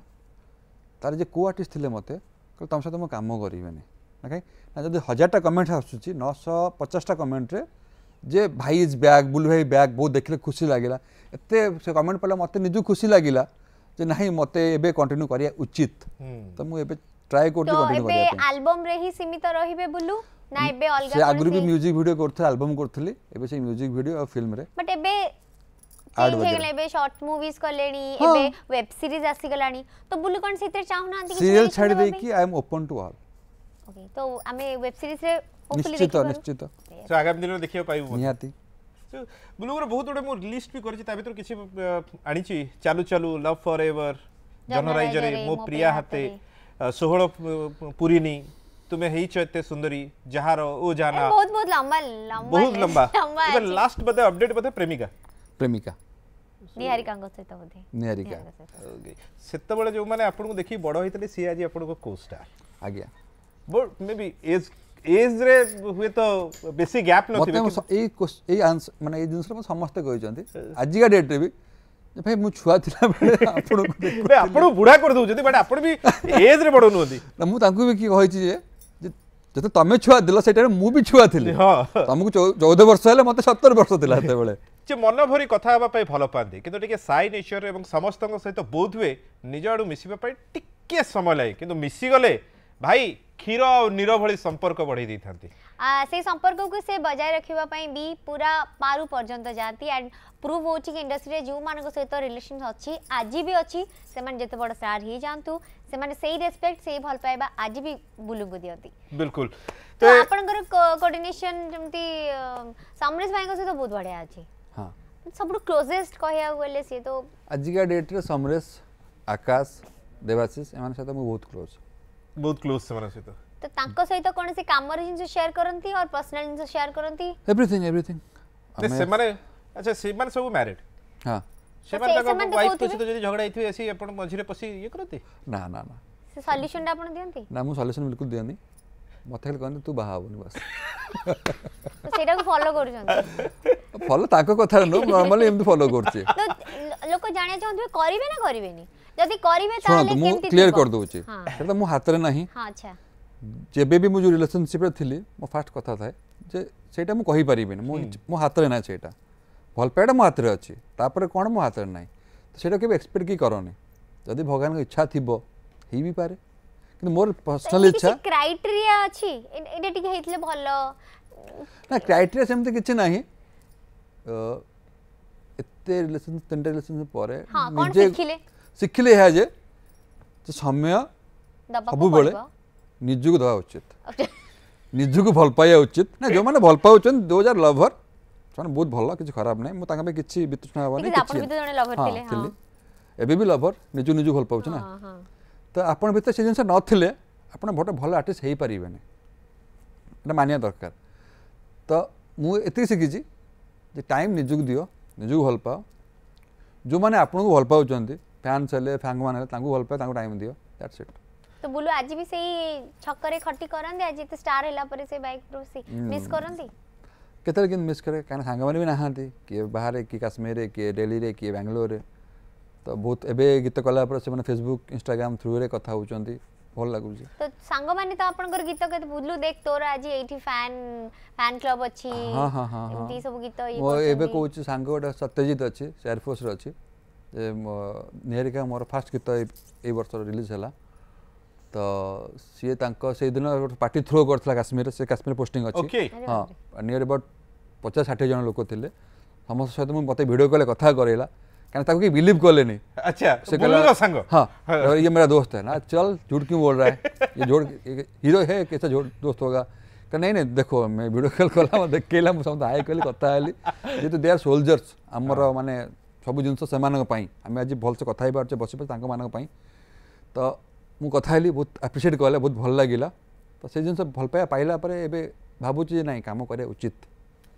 ତାର ଯିଏ କେଉଁ ଆର୍ଟିଷ୍ଟ ଥିଲେ ମୋତେ କହିଲେ ତୁମ ସହିତ ମୁଁ କାମ କରିବିନି ନା କାହିଁ ନା ଯଦି ହଜାରଟା କମେଣ୍ଟ ଆସୁଛି ନଅଶହ ପଚାଶଟା କମେଣ୍ଟରେ ଯେ ଭାଇ ଇଜ୍ ବ୍ୟାଗ୍ ବୁଲୁ ଭାଇ ବ୍ୟାଗ୍ ବହୁତ ଦେଖିଲେ ଖୁସି ଲାଗିଲା ଏତେ ସେ କମେଣ୍ଟ ପଡ଼ିଲା ମୋତେ ନିଜକୁ ଖୁସି ଲାଗିଲା ଯେ ନାହିଁ ମୋତେ ଏବେ କଣ୍ଟିନ୍ୟୁ କରିବା ଉଚିତ ତ ମୁଁ ଏବେ ଟ୍ରାଏ କରୁଛି କଣ୍ଟିନ୍ୟୁ କରିବା ପାଇଁ ଆଲବମ୍ ରେ ହିଁ ସୀମିତ ରହିବେ ବୁଲୁ না এবে অলগা সে আগুরু বি মিউজিক ভিডিও করতে অ্যালবম করতলি এবে সেই মিউজিক ভিডিও আর ফিল্ম রে বাট এবে চেঞ্জ হয়ে এবে শর্ট মুভিজ কলেনি এবে ওয়েব সিরিজ আসি গলানি তো বুলি কোন সেতে চাহু না আন্তি সিরিয়াল ছাড়ি দেই কি I am open to all okay তো আমি ওয়েব সিরিজ রে হোপফুলি নিশ্চিত নিশ্চিত সো আগামী দিনে দেখিও পাইবু নিহাতি ब्लूर बहुत गुड मो लिस्ट भी करछि ता भीतर किछि आनी छी चालू चालू लव फॉर एवर जनराइजर मो प्रिया हाते सोहळ पुरीनी तुम्हें ही चैते सुंदरी जहाँ रहो वो जाना बहुत बहुत लंबा लंबा बहुत लंबा एबर लास्ट बता अपडेट बता प्रेमिका प्रेमिका ନିହାରିକାଙ୍କ ସହିତ ବୋଧେ ନିହାରିକା ସେତେବେଳେ ଯେଉଁମାନେ ଆପଣଙ୍କୁ ଦେଖି ବଡ଼ ହେଇଥିଲେ ସିଏ ଆଜି ଆପଣଙ୍କ କୋ ଷ୍ଟାର ଆଜ୍ଞା ବଟ୍ ମେ ବି ଏଜ୍ ଏଜ୍ରେ ହୁଏତ ବେଶୀ ଗ୍ୟାପ୍ ନଥିବ ଏଇ ଏଇ ମାନେ ଏଇ ଜିନିଷଟା ମୁଁ ସମସ୍ତେ କହିଛନ୍ତି ଆଜିକା ଡେଟ୍ରେ ବି ଭାଇ ମୁଁ ଛୁଆ ଥିଲାବେଳେ ଆପଣଙ୍କୁ ଆପଣଙ୍କୁ ବୁଢ଼ା କରିଦେଉଛନ୍ତି ବଟ୍ ଆପଣ ବି ଏଜ୍ରେ ବଡ଼ ନୁହନ୍ତି ମୁଁ ତାଙ୍କୁ ବି କିଏ କହିଛି ଯେ ଯେତେ ତମେ ଛୁଆ ଥିଲ ସେଇଟାରେ ମୁଁ ବି ଛୁଆ ଥିଲି ତମକୁ ଚଉଦ ବର୍ଷ ହେଲେ ମୋତେ ସତର ବର୍ଷ ଥିଲା ସେତେବେଳେ ଯେ ମନ ଭରି କଥା ହେବା ପାଇଁ ଭଲ ପାଆନ୍ତି କିନ୍ତୁ ଟିକେ ସାଇ ନେଚର ଏବଂ ସମସ୍ତଙ୍କ ସହିତ ବୋଧ ହୁଏ ନିଜ ଆଡ଼ୁ ମିଶିବା ପାଇଁ ଟିକେ ସମୟ ଲାଗେ କିନ୍ତୁ ମିଶିଗଲେ ଭାଇ କ୍ଷୀର ଆଉ ନିର ଭଳି ସମ୍ପର୍କ ବଢ଼େଇ ଦେଇଥାନ୍ତି সেই সম্পর্ককে সে বজায় রাখা বি পুরা পারু পর্যন্ত যাতে অ্যান্ড प्रूव हो इंडस्ट्री जो सहित रिलेसन अच्छी आज भी अच्छी से बड़ स्टार ही जातु से रेस्पेक्ट से भल पाइबा आज भी बुलू को दिखती बिल्कुल तो आपंकर समरेश भाई सहित बहुत बढ़िया अच्छी सब क्लोजेस्ट कहले सी तो आजिका डेट्रे समरेश आकाश देवाशीष बहुत क्लोज बहुत क्लोज से তো তাঙ্ক সহিত কোনসি কামর জিনিস শেয়ার করন্তি আর পার্সোনাল জিনিস শেয়ার করন্তি এভরিথিং এভরিথিং সেমানে আচ্ছা সেমানে সব ম্যারিড হ্যাঁ সেমানে তাকে ওয়াইফ তো সহিত যদি ঝগড়া হইতিবে সি আপন মঝিরে পসি ইয়ে করতে না না না সে সলিউশন আপন দিয়ন্তি না মু সলিউশন বিলকুল দিয়ন্তি মতে খালি কহନ୍ତି তু বাহা হবনি বাস সেটাকে ফলো করছন্তি ফলো তাঙ্ক কথা নো নরমালি এমনি ফলো করছে লোক জানিয়া চাহুবে করিবে না করিবেনি যদি করিবে তাহলে কেমতি ক্লিয়ার কর দউছি সেটা মু হাতরে নাহি আচ্ছা ଯେବେ ବି ମୁଁ ଯେଉଁ ରିଲେସନସିପ୍ରେ ଥିଲି ମୋ ଫାଷ୍ଟ କଥା ଥାଏ ଯେ ସେଇଟା ମୁଁ କହିପାରିବିନି ମୁଁ ମୋ ହାତରେ ନାହିଁ ସେଇଟା ଭଲ ପାଇବାଟା ମୋ ହାତରେ ଅଛି ତାପରେ କ'ଣ ମୋ ହାତରେ ନାହିଁ ତ ସେଇଟା କେବେ ଏକ୍ସପେକ୍ଟ କି କରନି ଯଦି ଭଗବାନଙ୍କ ଇଚ୍ଛା ଥିବ ହେଇ ବି ପାରେ କିନ୍ତୁ ମୋର ପର୍ସନାଲ ଇଚ୍ଛା କ୍ରାଇଟେରିଆ ଅଛି ଏଇଟା ଟିକେ ହେଇଥିଲେ ଭଲ ନା କ୍ରାଇଟେରିଆ ସେମିତି କିଛି ନାହିଁ ଏତେ ରିଲେସନ ତିନିଟା ରିଲେସନ ପରେ ନିଜେ ଶିଖିଲେ ଏହା ଯେ ସମୟ ସବୁବେଳେ निजुक दवा उचित निजुक भल पाइबा उचित ना जो मैंने भल पाऊँ दो हजार लभर से बहुत हाँ, हाँ। भल कि खराब ना मुझे किसी वितृष्णा हाँ एबि लभर निजुक निजुक भल पाऊँ ना तो आपण भितर से जिन ना बहुत भल आर्ट हो पारे ना मानिया दरकार तो मुझे ये शिखी जो टाइम निजुक दि निजुक भल पाओ जो मैंने आपन को भल पाँच फैन्स हेल्ले फैंग मैंने भल पाए टाइम दिव इट ତ ବୁଲୁ ଆଜି ବି ସେଇ ଛକରେ ଖଟି କରନ୍ତି ଆଜି ଏତେ ଷ୍ଟାର ହେଲା ପରେ ସେ ବାଇକ୍ରୁ ମିସ୍ କରନ୍ତି କେତେବେଳେ କିନ୍ତୁ ମିସ୍ କରେ କାରଣ ସାଙ୍ଗମାନେ ବି ନାହାନ୍ତି କିଏ ବାହାରେ କିଏ କାଶ୍ମୀରରେ କିଏ ଡେଲିରେ କିଏ ବାଙ୍ଗାଲୋରରେ ତ ବହୁତ ଏବେ ଗୀତ କଲା ପରେ ସେମାନେ ଫେସବୁକ୍ ଇନଷ୍ଟାଗ୍ରାମ ଥ୍ରୁରେ କଥା ହେଉଛନ୍ତି ଭଲ ଲାଗୁଛି ତ ସାଙ୍ଗମାନେ ତ ଆପଣଙ୍କର ଗୀତ କେତେ ବୁଲୁ ଦେଖ ତୋର ଆଜି ଏଇଠି ଫ୍ୟାନ୍ ଫ୍ୟାନ୍ କ୍ଲବ ଅଛି ଏମିତି ସବୁ ଗୀତ ଏବେ କହୁଛି ସାଙ୍ଗ ଗୋଟେ ସତ୍ୟଜିତ ଅଛି ସେ ଏୟାରଫୋର୍ସରେ ଅଛି ଯେ ନିହାରିକା ମୋର ଫାର୍ଷ୍ଟ ଗୀତ ଏଇ ବର୍ଷର ରିଲିଜ୍ ହେଲା तो सी सहीदी पार्टी थ्रो करता से काश्मीर पोस्टिंग अच्छे हाँ नियर अबाउट पचास षाठी जन लोक थे समस्त सहित मतलब भिड कले कथ कराला क्या कि बिलिव कले हाँ ये मेरा दोस्त है ना चल झूठ क्यों बोल रहा है हिरो हीरो है कैसा दोस्त होगा क्या नहीं नहीं देखो मैं भिड कल कला देखला समस्त हाई कल कथा जेत दे आर सोल्जर्स आमर मानने सब जिनमें आज भलसे कथ पार्चे बस मानी तो ମୁଁ କଥା ହେଲି ବହୁତ ଆପ୍ରିସିଏଟ୍ କଲେ ବହୁତ ଭଲ ଲାଗିଲା ତ ସେ ଜିନିଷ ଭଲ ପାଇବା ପାଇଲା ପରେ ଏବେ ଭାବୁଛି ଯେ ନାଇଁ କାମ କରିବା ଉଚିତ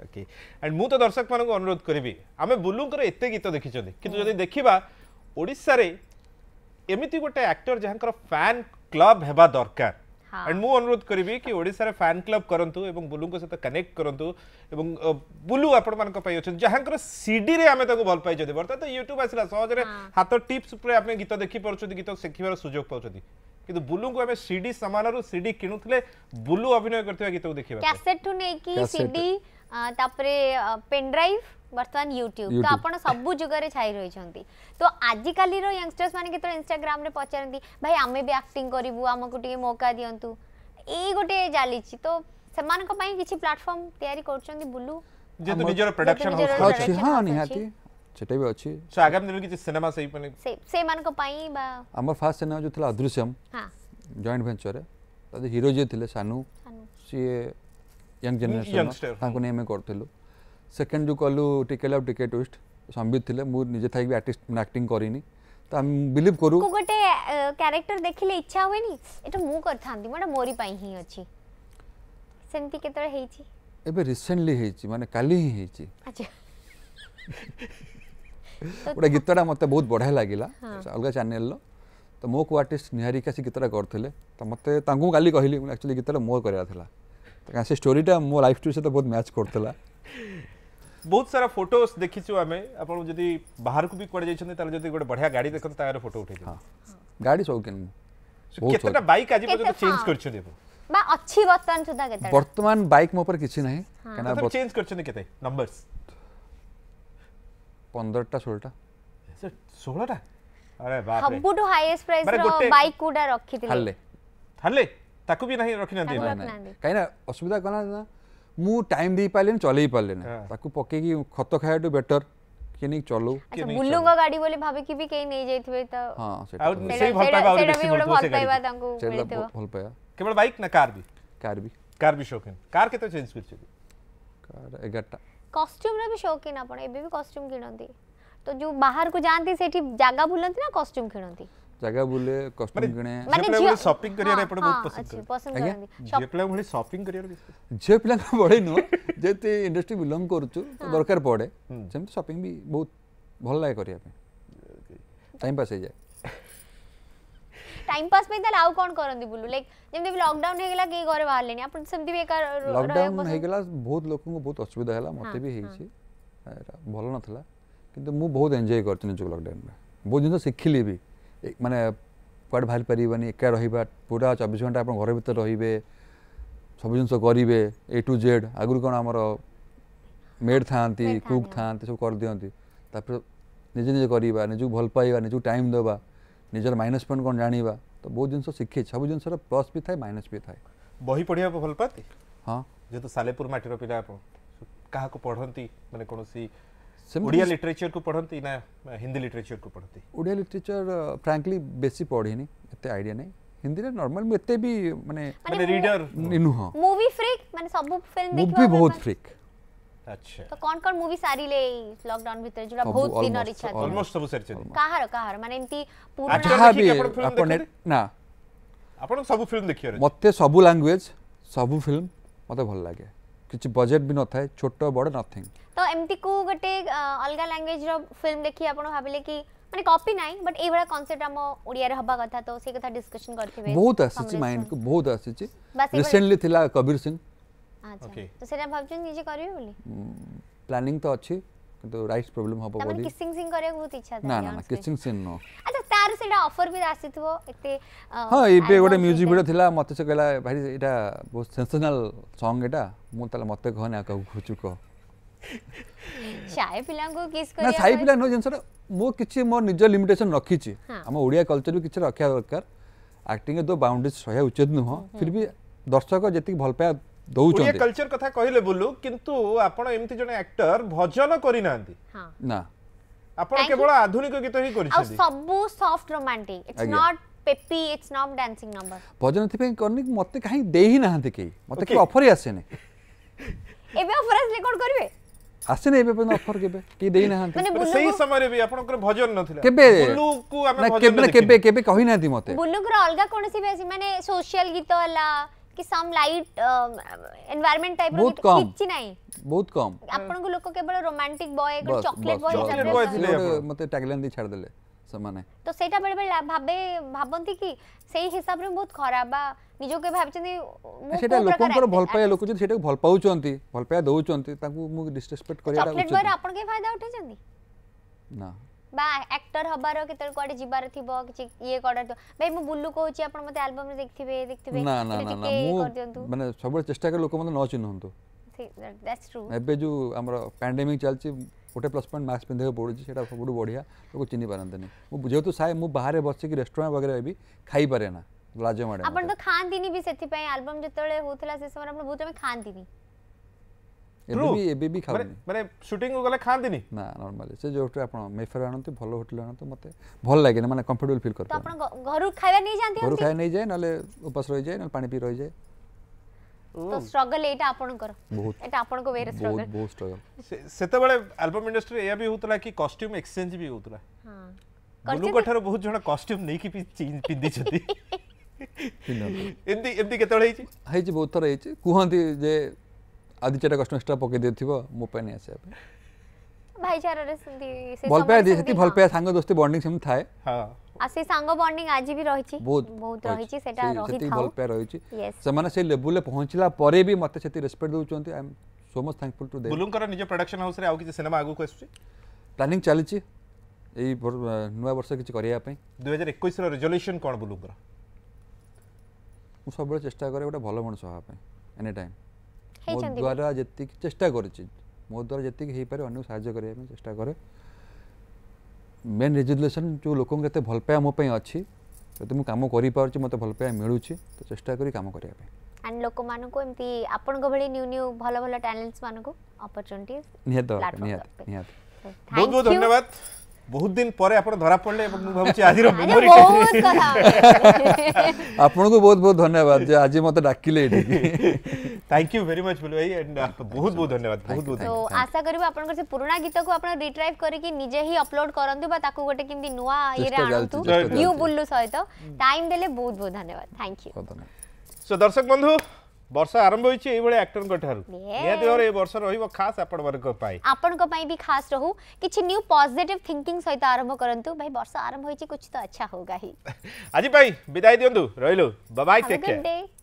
ଓକେ ଆଣ୍ଡ ମୁଁ ତ ଦର୍ଶକମାନଙ୍କୁ ଅନୁରୋଧ କରିବି ଆମେ ବୁଲୁଙ୍କର ଏତେ ଗୀତ ଦେଖିଛନ୍ତି କିନ୍ତୁ ଯଦି ଦେଖିବା ଓଡ଼ିଶାରେ ଏମିତି ଗୋଟେ ଆକ୍ଟର ଯାହାଙ୍କର ଫ୍ୟାନ୍ କ୍ଲବ୍ ହେବା ଦରକାର અને મુ અનુરોધ કરીবি કે ઓડિસા રે ફેન ક્લબ કરંતુ এবંગ બુલુ કો સતા કનેક્ટ કરંતુ এবંગ બુલુ આપણ માન કો પાયો છા જહાંકર સીડી રે અમે તાકુ ભલ પાય જો દે બરતા તો YouTube આસલા સહજ રે હાતો ટિપ્સ પર આપમે ગીત દેખી પરચો ગીત સખીબાર સુજોગ પૌચતિ કિંતુ બુલુ કો અમે સીડી સમાનaru સીડી કીણુતલે બુલુ અભિનય કરતી ગીત દેખી કૅસેટ નહી કી સીડી તાપરે પેન્ડ્રાઇવ बर्तमान यूट्यूब तो आप सब जुगे छाई रही तो आजिकल यंगस्टर्स मैंने कितने इंस्टाग्राम पचारती भाई आम भी आक्टिंग करूँ आमको टे मौका दिंतु ये गोटे चली तो से किसी प्लाटफर्म या बुलू ଯେହେତु ନିଜର ପ୍ରୋଡକ୍ସନ ହାଉସ୍ ଅଛି ହଁ ନିହାତି ସେଟା ବି ଅଛି ସୋ ଆଗାମୀ ଦିନରେ କିଛି ସିନେମା ସେଇ ମାନେ ସେମାନଙ୍କ ପାଇଁ ବା ଆମର ଫାର୍ଷ୍ଟ ସିନେମା ଯୋଉ ଥିଲା ଅଦୃଶ୍ୟମ ହଁ ଜଏଣ୍ଟ ଭେଞ୍ଚରରେ ତାର ହିରୋ ଯିଏ ଥିଲେ ସାନୁ ସିଏ ୟଙ୍ଗ ଜେନେରେସନ ତାଙ୍କୁ ନେଇ ଆମେ କରୁଥିଲୁ सेकेंड जो कलु टिके लाभ टिके ट्विस्ट संबित थे मुझे थी आर्ट आक्टिंग करनी तो हम बिलीव करू गोटे कैरेक्टर देखिले इच्छा हुए नी एटा मु करथांदी मोरी पई ही अछि रिसेंटली हेइ छि माने काली ही अच्छा। बहुत बढ़िया लागिला हाँ। अच्छा, अलग चैनल लो तो मो को आर्टिस्ट निहारिका से गीतटा करथले त तो मते तांगु कहली एक्चुअली गीतटा मो करया स्टोरीटा मो लाइफ टू से तो बहुत मैच करथला ବହୁତ ସାରା ଫଟୋସ୍ ଦେଖିଛୁ ଆମେ ଆପଣ ଯଦି ବାହାରକୁ ବି କୁଆଡ଼େ ଯାଇଛନ୍ତି ତାହେଲେ ଯଦି ଗୋଟେ ବଢ଼ିଆ ଗାଡ଼ି ଦେଖନ୍ତୁ ତାହାର ଫଟୋ ଉଠେଇଛନ୍ତି ଗାଡ଼ି ସୌକିନ କେତେଟା ବାଇକ୍ ଆଜି ପର୍ଯ୍ୟନ୍ତ ଚେଞ୍ଜ କରିଛନ୍ତି ଆପଣ বা অছি বর্তমান সুদ্ধা কেতে বর্তমান বাইক মো উপর কিছু নাই কেন চেঞ্জ করছেন কেতে নাম্বারস 15টা 16টা 16টা আরে বাপ রে সবুটু হাইয়েস্ট প্রাইস র বাইক কুডা রাখিতিলে হালে হালে তাকু বি নাই রাখিনান্তি কাইনা অসুবিধা কনা না ମୁଁ ଟାଇମ୍ ଦେଇପାରିଲିନି ଚଲେଇ ପାରିଲିନି ତାକୁ ପକେଇକି ଖତ ଖାଇବାଠୁ ବେଟର କିଏ ନେଇକି ଚଲଉ ବୁଲୁଙ୍କ ଗାଡି ବୋଲି ଭାବିକି ବି କେହି ନେଇ ଯାଇଥିବେ ତ ହଁ ସେଟା ସେଇ ଭଲ ପାଇବା ଆଉ ବେଶୀ ଭଲ ପାଇବା ତାଙ୍କୁ ମିଳିଥିବ ଭଲ ପାଇବା କେବଳ ବାଇକ୍ ନା କାର ବି କାର ବି କାର ବି ଶୌକିନ କାର କେତେ ଚେଞ୍ଜ କରିଛନ୍ତି କାର 11ଟା କଷ୍ଟ୍ୟୁମର ବି ଶୌକିନ ଆପଣ ଏବେ ବି କଷ୍ଟ୍ୟୁମ କିଣନ୍ତି ତ ଯୋଉ ବାହାରକୁ ଯାଆନ୍ତି ସେଠି ଜାଗା ଭୁଲନ୍ତି ନା କଷ୍ଟ୍ୟୁମ କିଣନ୍ତି ଜାଗା ବୁଲେ କଷ୍ଟ୍ୟୁମ୍ କିଣେ ଝିଅ ସପିଂ କରିବାର ଏପଟେ ବହୁତ ପସନ୍ଦ କରନ୍ତି ଝିଅ ପିଲା ଭଳି ସପିଂ କରିବାର ଝିଅ ପିଲାଙ୍କ ଭଳି ନୁହଁ ଯେହେତୁ ଇଣ୍ଡଷ୍ଟ୍ରି ବିଲଙ୍ଗ କରୁଛୁ ତ ଦରକାର ପଡ଼େ ସେମିତି ସପିଂ ବି ବହୁତ ଭଲ ଲାଗେ କରିବା ପାଇଁ ଟାଇମ୍ ପାସ୍ ହେଇଯାଏ टाइम पास में त लाउ कोन करंदी बुलु लाइक दे लॉकडाउन हेगला के घरे बाहर लेनी अपन सेमती बेकार लॉकडाउन हेगला बहुत लोकन को बहुत असुविधा हैला मते भी हेछि भलो नथला किंतु मु बहुत एन्जॉय करथिन जो लॉकडाउन में बहुत जिन सिखली भी ମାନେ କୁଆଡ଼େ ବାହାରି ପାରିବେନି ଏକା ରହିବା ପୁରା ଚବିଶ ଘଣ୍ଟା ଆପଣ ଘର ଭିତରେ ରହିବେ ସବୁ ଜିନିଷ କରିବେ ଏ ଟୁ ଜେଡ଼୍ ଆଗରୁ କ'ଣ ଆମର ମେଡ଼୍ ଥାଆନ୍ତି କୁକ୍ ଥାଆନ୍ତି ସବୁ କରିଦିଅନ୍ତି ତାପରେ ନିଜେ ନିଜେ କରିବା ନିଜକୁ ଭଲ ପାଇବା ନିଜକୁ ଟାଇମ୍ ଦେବା ନିଜର ମାଇନସ୍ ପଏଣ୍ଟ କ'ଣ ଜାଣିବା ତ ବହୁତ ଜିନିଷ ଶିଖିଛି ସବୁ ଜିନିଷର ପ୍ଲସ୍ ବି ଥାଏ ମାଇନସ୍ ବି ଥାଏ ବହି ପଢ଼ିବାକୁ ଭଲ ପାଆନ୍ତି ହଁ ଯେହେତୁ ସାଲେପୁର ମାଟିର ପିଲା ଆପଣ କାହାକୁ ପଢ଼ନ୍ତି ମାନେ କୌଣସି ଓଡ଼ିଆ ଲିଟରେଚରକୁ ପଢ଼ନ୍ତି ନା ହିନ୍ଦୀ ଲିଟରେଚରକୁ ପଢ଼ନ୍ତି ଓଡ଼ିଆ ଲିଟରେଚର ଫ୍ରାଙ୍କଲି ବେଶୀ ପଢ଼ିନି ଏତେ ଆଇଡ଼ିଆ ନାହିଁ ହିନ୍ଦୀରେ ନର୍ମାଲ ମୁଁ ଏତେ ବି ମାନେ ମାନେ ରିଡର ନୁହଁ ମୁଭି ଫ୍ରିକ୍ ମାନେ ସବୁ ଫିଲ୍ମ ଦେଖିବା ମୁଭି ବହୁତ ଫ୍ରିକ୍ আচ্ছা তো কোন কোন মুভি সারিলে এই লকডাউন ভিতরে যেটা বহুত দিনর ইচ্ছা ছিল অলমোস্ট সব সারিছেন কাহার কাহার মানে এমতি পুরো আপন না আপন সব ফিল্ম দেখিয়ারে মতে সব ল্যাঙ্গুয়েজ সব ফিল্ম মতে ভাল লাগে କିଛି ବଜେଟ୍ ବି ନଥାଏ ଛୋଟ ବଡ଼ ନଥିଙ୍ଗ ତ ଏମିତିକୁ ଗୋଟେ ଅଲଗା ଲ୍ୟାଙ୍ଗୁଏଜର ଫିଲ୍ମ ଦେଖି ଆପଣ ଭାବିଲେ କି ମାନେ କପି ନାହିଁ ବଟ୍ ଏଇଭଳିଆ କନସେପ୍ଟ ଆମ ଓଡ଼ିଆରେ ହେବା କଥା ତ ସେଇ କଥା ଡିସ୍କସନ୍ କରିଥିବେ ବହୁତ ଆସିଛି ମାଇଣ୍ଡକୁ ବହୁତ ଆସିଛି ରିସେଣ୍ଟଲି ଥିଲା କବୀର ସିଂ ଆଚ୍ଛା ତ ସେଟା ଭାବୁଛନ୍ତି ନିଜେ କରିବେ ବୋଲି ପ୍ଲାନିଂ ତ ଅଛି କିନ୍ତୁ ରାଇଟ୍ସ ପ୍ରୋବ୍ଲେମ୍ ହବ ବୋଲି ତାମାନେ କିସିଂ ସିଂ କରିବାକୁ ବହୁତ ଇଚ୍ଛା ଥିଲା ନା ନା କିସିଂ ସିଂ ନୋ ଆଚ୍ଛା ତାର ସେଇଟା ଅଫର ବି ଆସିଥିବ ଏତେ ହଁ ଏବେ ଗୋଟେ ମ୍ୟୁଜିକ୍ ଭିଡ଼ିଓ ଥିଲା ମୋତେ ସେ କହିଲା ଭାଇ ଏଇଟା ବହୁତ ସେନ୍ସେସନାଲ ସଙ୍ଗ ଏଇଟା ମୁଁ ତାହେଲେ ମୋତେ କହନି ଆଉ କାହାକୁ ଖୋଜୁ କହ ସାଇ ପିଲାଙ୍କୁ କିସ୍ କରିବା ସାଇ ପିଲା ନୁହଁ ଜିନିଷଟା ମୁଁ କିଛି ମୋ ନିଜ ଲିମିଟେସନ୍ ରଖିଛି ଆମ ଓଡ଼ିଆ କଲଚରକୁ କିଛି ରଖିବା ଦରକାର ଆକ୍ଟିଂ ତ ବାଉଣ୍ଡ୍ରିଜ ରହିବା ଉଚିତ ନୁହଁ ଫିର୍ ବି ଦର୍ଶକ ଯେତିକି ଭଲ ପାଇବା ଦଉଛନ୍ତି ଓଡ଼ିଆ କଲଚର କଥା କହିଲେ ବୁଲୁ କିନ୍ତୁ ଆପଣ ଏମିତି ଜଣେ ଆକ୍ଟର ଭଜନ କରିନାହାନ୍ତି ନା আপন কেবল আধুনিক গীত হি করিছেন সবু soft romantic it's not peppy it's not dancing number ভজন থিপে করনি মতে কাহি দেহি নাহান্তি কেই মতে কি অফর আসেনি এবে অফর আসলে কোন করিবে আসেনি এবে পর্যন্ত অফর কেবে কি দেই নাহান্তি সেই সময়রে বি আপনকর ভজন নথিলা কেবে বুলুকু আমি ভজন কেবে কেবে কেবে কহি নাহান্তি মতে বুলুকর অলগা কোনসি বেসি মানে সোশ্যাল গীত হলা কি সাম লাইট এনवायरमेंट টাইপ র গীত কিছি নাই ବହୁତ କମ ଆପଣଙ୍କୁ ଲୋକ କେବଳ ରୋମାଣ୍ଟିକ ବୟ ଚକୋଲେଟ୍ ବୟ ହିସାବରେ ମତେ ଟ୍ୟାଗଲାଇନ୍ ଦେଇ ଛାଡି ଦେଲେ ସେମାନେ ତ ସେଇଟା ବେଳେ ବେଳେ ଭାବେ ଭାବନ୍ତି କି ସେଇ ହିସାବରେ ବହୁତ ଖରାପ ବା ନିଜକୁ କେବେ ଭାବିଛନ୍ତି ସେଇଟା ଲୋକଙ୍କର ଭଲ ପାଇବା ଲୋକ ଯଦି ସେଇଟାକୁ ଭଲ ପାଉଛନ୍ତି ଭଲ ପାଇବା ଦଉଛନ୍ତି ତାଙ୍କୁ ମୁଁ ଡିସରେସ୍ପେକ୍ଟ କରିବା ଚକୋଲେଟ୍ ବୟର ଆପଣ କେବେ ଫାଇଦା ଉଠେଇଛନ୍ତି ନା বা অ্যাক্টর হবার কেতল কোয়াড়ে জিবার থিব কিছু ইয়ে করার তো ভাই মু বুল্লু কইছি আপন মতে অ্যালবম রে দেখতিবে দেখতিবে না না না মু মানে সবল চেষ্টা করে লোক মতে ন চিহ্নন্তু দ্যাটস ট্রু এবে যে আমার প্যান্ডেমিক চলছে গোটে প্লস পয়েন্ট মাস্ক পিঁধিବାକୁ ପଡ଼ୁଛି ସେଇଟା ସବୁଠୁ ବଢ଼ିଆ ଲୋକ ଚିହ୍ନି ପାରନ୍ତିନି ମୁଁ ଯେହେତୁ ସାଏ ମୁଁ ବାହାରେ ବସିକି ରେଷ୍ଟୁରାଣ୍ଟ ବଗେରା ବି ଖାଇପାରେ ନା ଲାଜ ମାଡ଼େ ଆପଣ ତ ଖାଆନ୍ତିନି ବି ସେଥିପାଇଁ ଆଲବମ ଯେତେବେଳେ ହଉଥିଲା ସେ ସମୟରେ ଆପଣ ବହୁତ ଜମି ଖାଆନ୍ତିନି ଏବେ ବି ଏବେ ବି ଖାଉନି ମାନେ ସୁଟିଂ ଗଲେ ଖାଆନ୍ତିନି ନା ନର୍ମାଲି ସେ ଯୋଉଠି ଆପଣ ମେଫେର ଆଣନ୍ତି ଭଲ ହୋଟେଲ ଆଣନ୍ତୁ ମତେ ଭଲ ଲାଗେନି ମାନେ କମ୍ଫର୍ଟେବଲ ଫିଲ୍ କରୁ ଆପଣ ଘରୁ ଖାଇବା ନେଇ ଯାଆନ୍ତି ଘରୁ ଖାଇବା ନେଇଯାଏ ନହେଲେ ଉପାସ ରହିଯାଏ ନହେଲେ ପାଣି ପିଇ ରହିଯାଏ তো স্ট্রাগল এইটা আপনকৰ এটা আপনকৰ ৱেৰে স্ট্রাগল বহুত স্ট্রাগল সেতেবেলে আলবম ইন্ডাস্ট্রি এয়া বি হোতলা কি কস্টিউম এক্সচেঞ্জ বি হোতলা হ্যাঁ গুলুকঠার বহুত জন কস্টিউম নেকি পিন্ধিছতি ଏମିତି ଏମିତି କେତେବେଳେ ହେଇଛି ହେଇଛି ବହୁତ ଥର ହେଇଛି କୁହନ୍ତି ଯେ ଆଦି ଚାରିଟା କଷ୍ଟ ଏକ୍ସଟ୍ରା ପକେଇ ଦେଇଥିବ ମୋ ପାଇଁ ନେଇ ଆସିବା ପାଇଁ ଭାଇଚାରାରେ ସେମିତି ଭଲ ପାଇବା ସେମିତି ଭଲ ପାଇବା ସାଙ୍ଗ ଦୋସ୍ତି ବଣ୍ଡିଂ ସେମିତି ଥାଏ ହଁ আর সেই সাঙ্গ বন্ডিং আজি বি রহিছি বহুত বহুত রহিছি সেটা রহি থাও ভাল পে রহিছি সেমানে সেই লেভেলে পৌঁছিলা পরে বি মতে সেতি রেসপেক্ট দউচন্তি I am so much thankful to them বুলুঙ্কর নিজ প্রোডাকশন হাউস রে আউ কিছু সিনেমা আগু কো আসছে প্ল্যানিং চালিছি এই নয়া বর্ষ কিছু করিয়া পাই 2021 র রেজোলিউশন কোন বুলুঙ্কর মু সবলে চেষ্টা করে গোটে ভালো মানুষ হওয়া পাই এনি টাইম মো দ্বারা যেতিক চেষ্টা করেছি মো দ্বারা যেতিক হই পারে অন্য সাহায্য করিয়া চেষ্টা করে ମେନ୍ ରେଜୁଲେସନ୍ ଯେଉଁ ଲୋକଙ୍କୁ ଏତେ ଭଲ ପାଇବା ମୋ ପାଇଁ ଅଛି ଯଦି ମୁଁ କାମ କରିପାରୁଛି ମୋତେ ଭଲ ପାଇବା ମିଳୁଛି ତ ଚେଷ୍ଟା କରି କାମ କରିବା ପାଇଁ ଆଣ୍ଡ ଲୋକମାନଙ୍କୁ ଏମିତି ଆପଣଙ୍କ ଭଳି ନ୍ୟୁ ନ୍ୟୁ ଭଲ ଭଲ ଟ୍ୟାଲେଣ୍ଟସ୍ ମାନଙ୍କୁ ଅପରଚ୍ୟୁନିଟି ନିହାତି ନିହାତି ନିହାତି ବହୁତ ବହୁତ ଧନ୍ୟବାଦ ବହୁତ ଦିନ ପରେ ଆପଣ ଧରା ପଡ଼ିଲେ ଏବଂ ମୁଁ ଭାବୁଛି ଆଜିର ମେମୋରି ଆପଣଙ୍କୁ ବହୁତ ବହୁତ ଧନ୍ୟବାଦ ଯେ ଆଜି ମୋତେ ଡାକିଲେ ଏଠି thank you very much Bulu ଭାଇ ବହୁତ ବହୁତ ଧନ୍ୟବାଦ ବହୁତ ବହୁତ ଆଶା କରିବୁ ଆପଣଙ୍କର ସେ ପୁରୁଣା ଗୀତକୁ ଆପଣ ରିଟ୍ରାଇଭ୍ କରିକି ନିଜେ ହିଁ ଅପଲୋଡ୍ କରନ୍ତୁ ବା ତାକୁ ଗୋଟେ କେମିତି ନୂଆ ଇଏରେ ଆଣନ୍ତୁ ନ୍ୟୁ ବୁଲୁ ସହିତ ଟାଇମ୍ ଦେଲେ ବହୁତ ବହୁତ ଧନ୍ୟବାଦ ଥ୍ୟାଙ୍କ ୟୁ ସୋ ଦର୍ଶକ ବନ୍ଧୁ वर्षा आरंभ होई छै ए भले एक्टर को ठारु ये दिवर ए वर्षा रहिबो खास आपन बर को पाई आपन को पाई भी खास रहु किछि न्यू पॉजिटिव थिंकिंग सहित आरंभ करंतु भाई वर्षा आरंभ होई छै कुछ तो अच्छा होगा ही आज भाई विदाई दियंतु रहिलु बाय बाय टेक केयर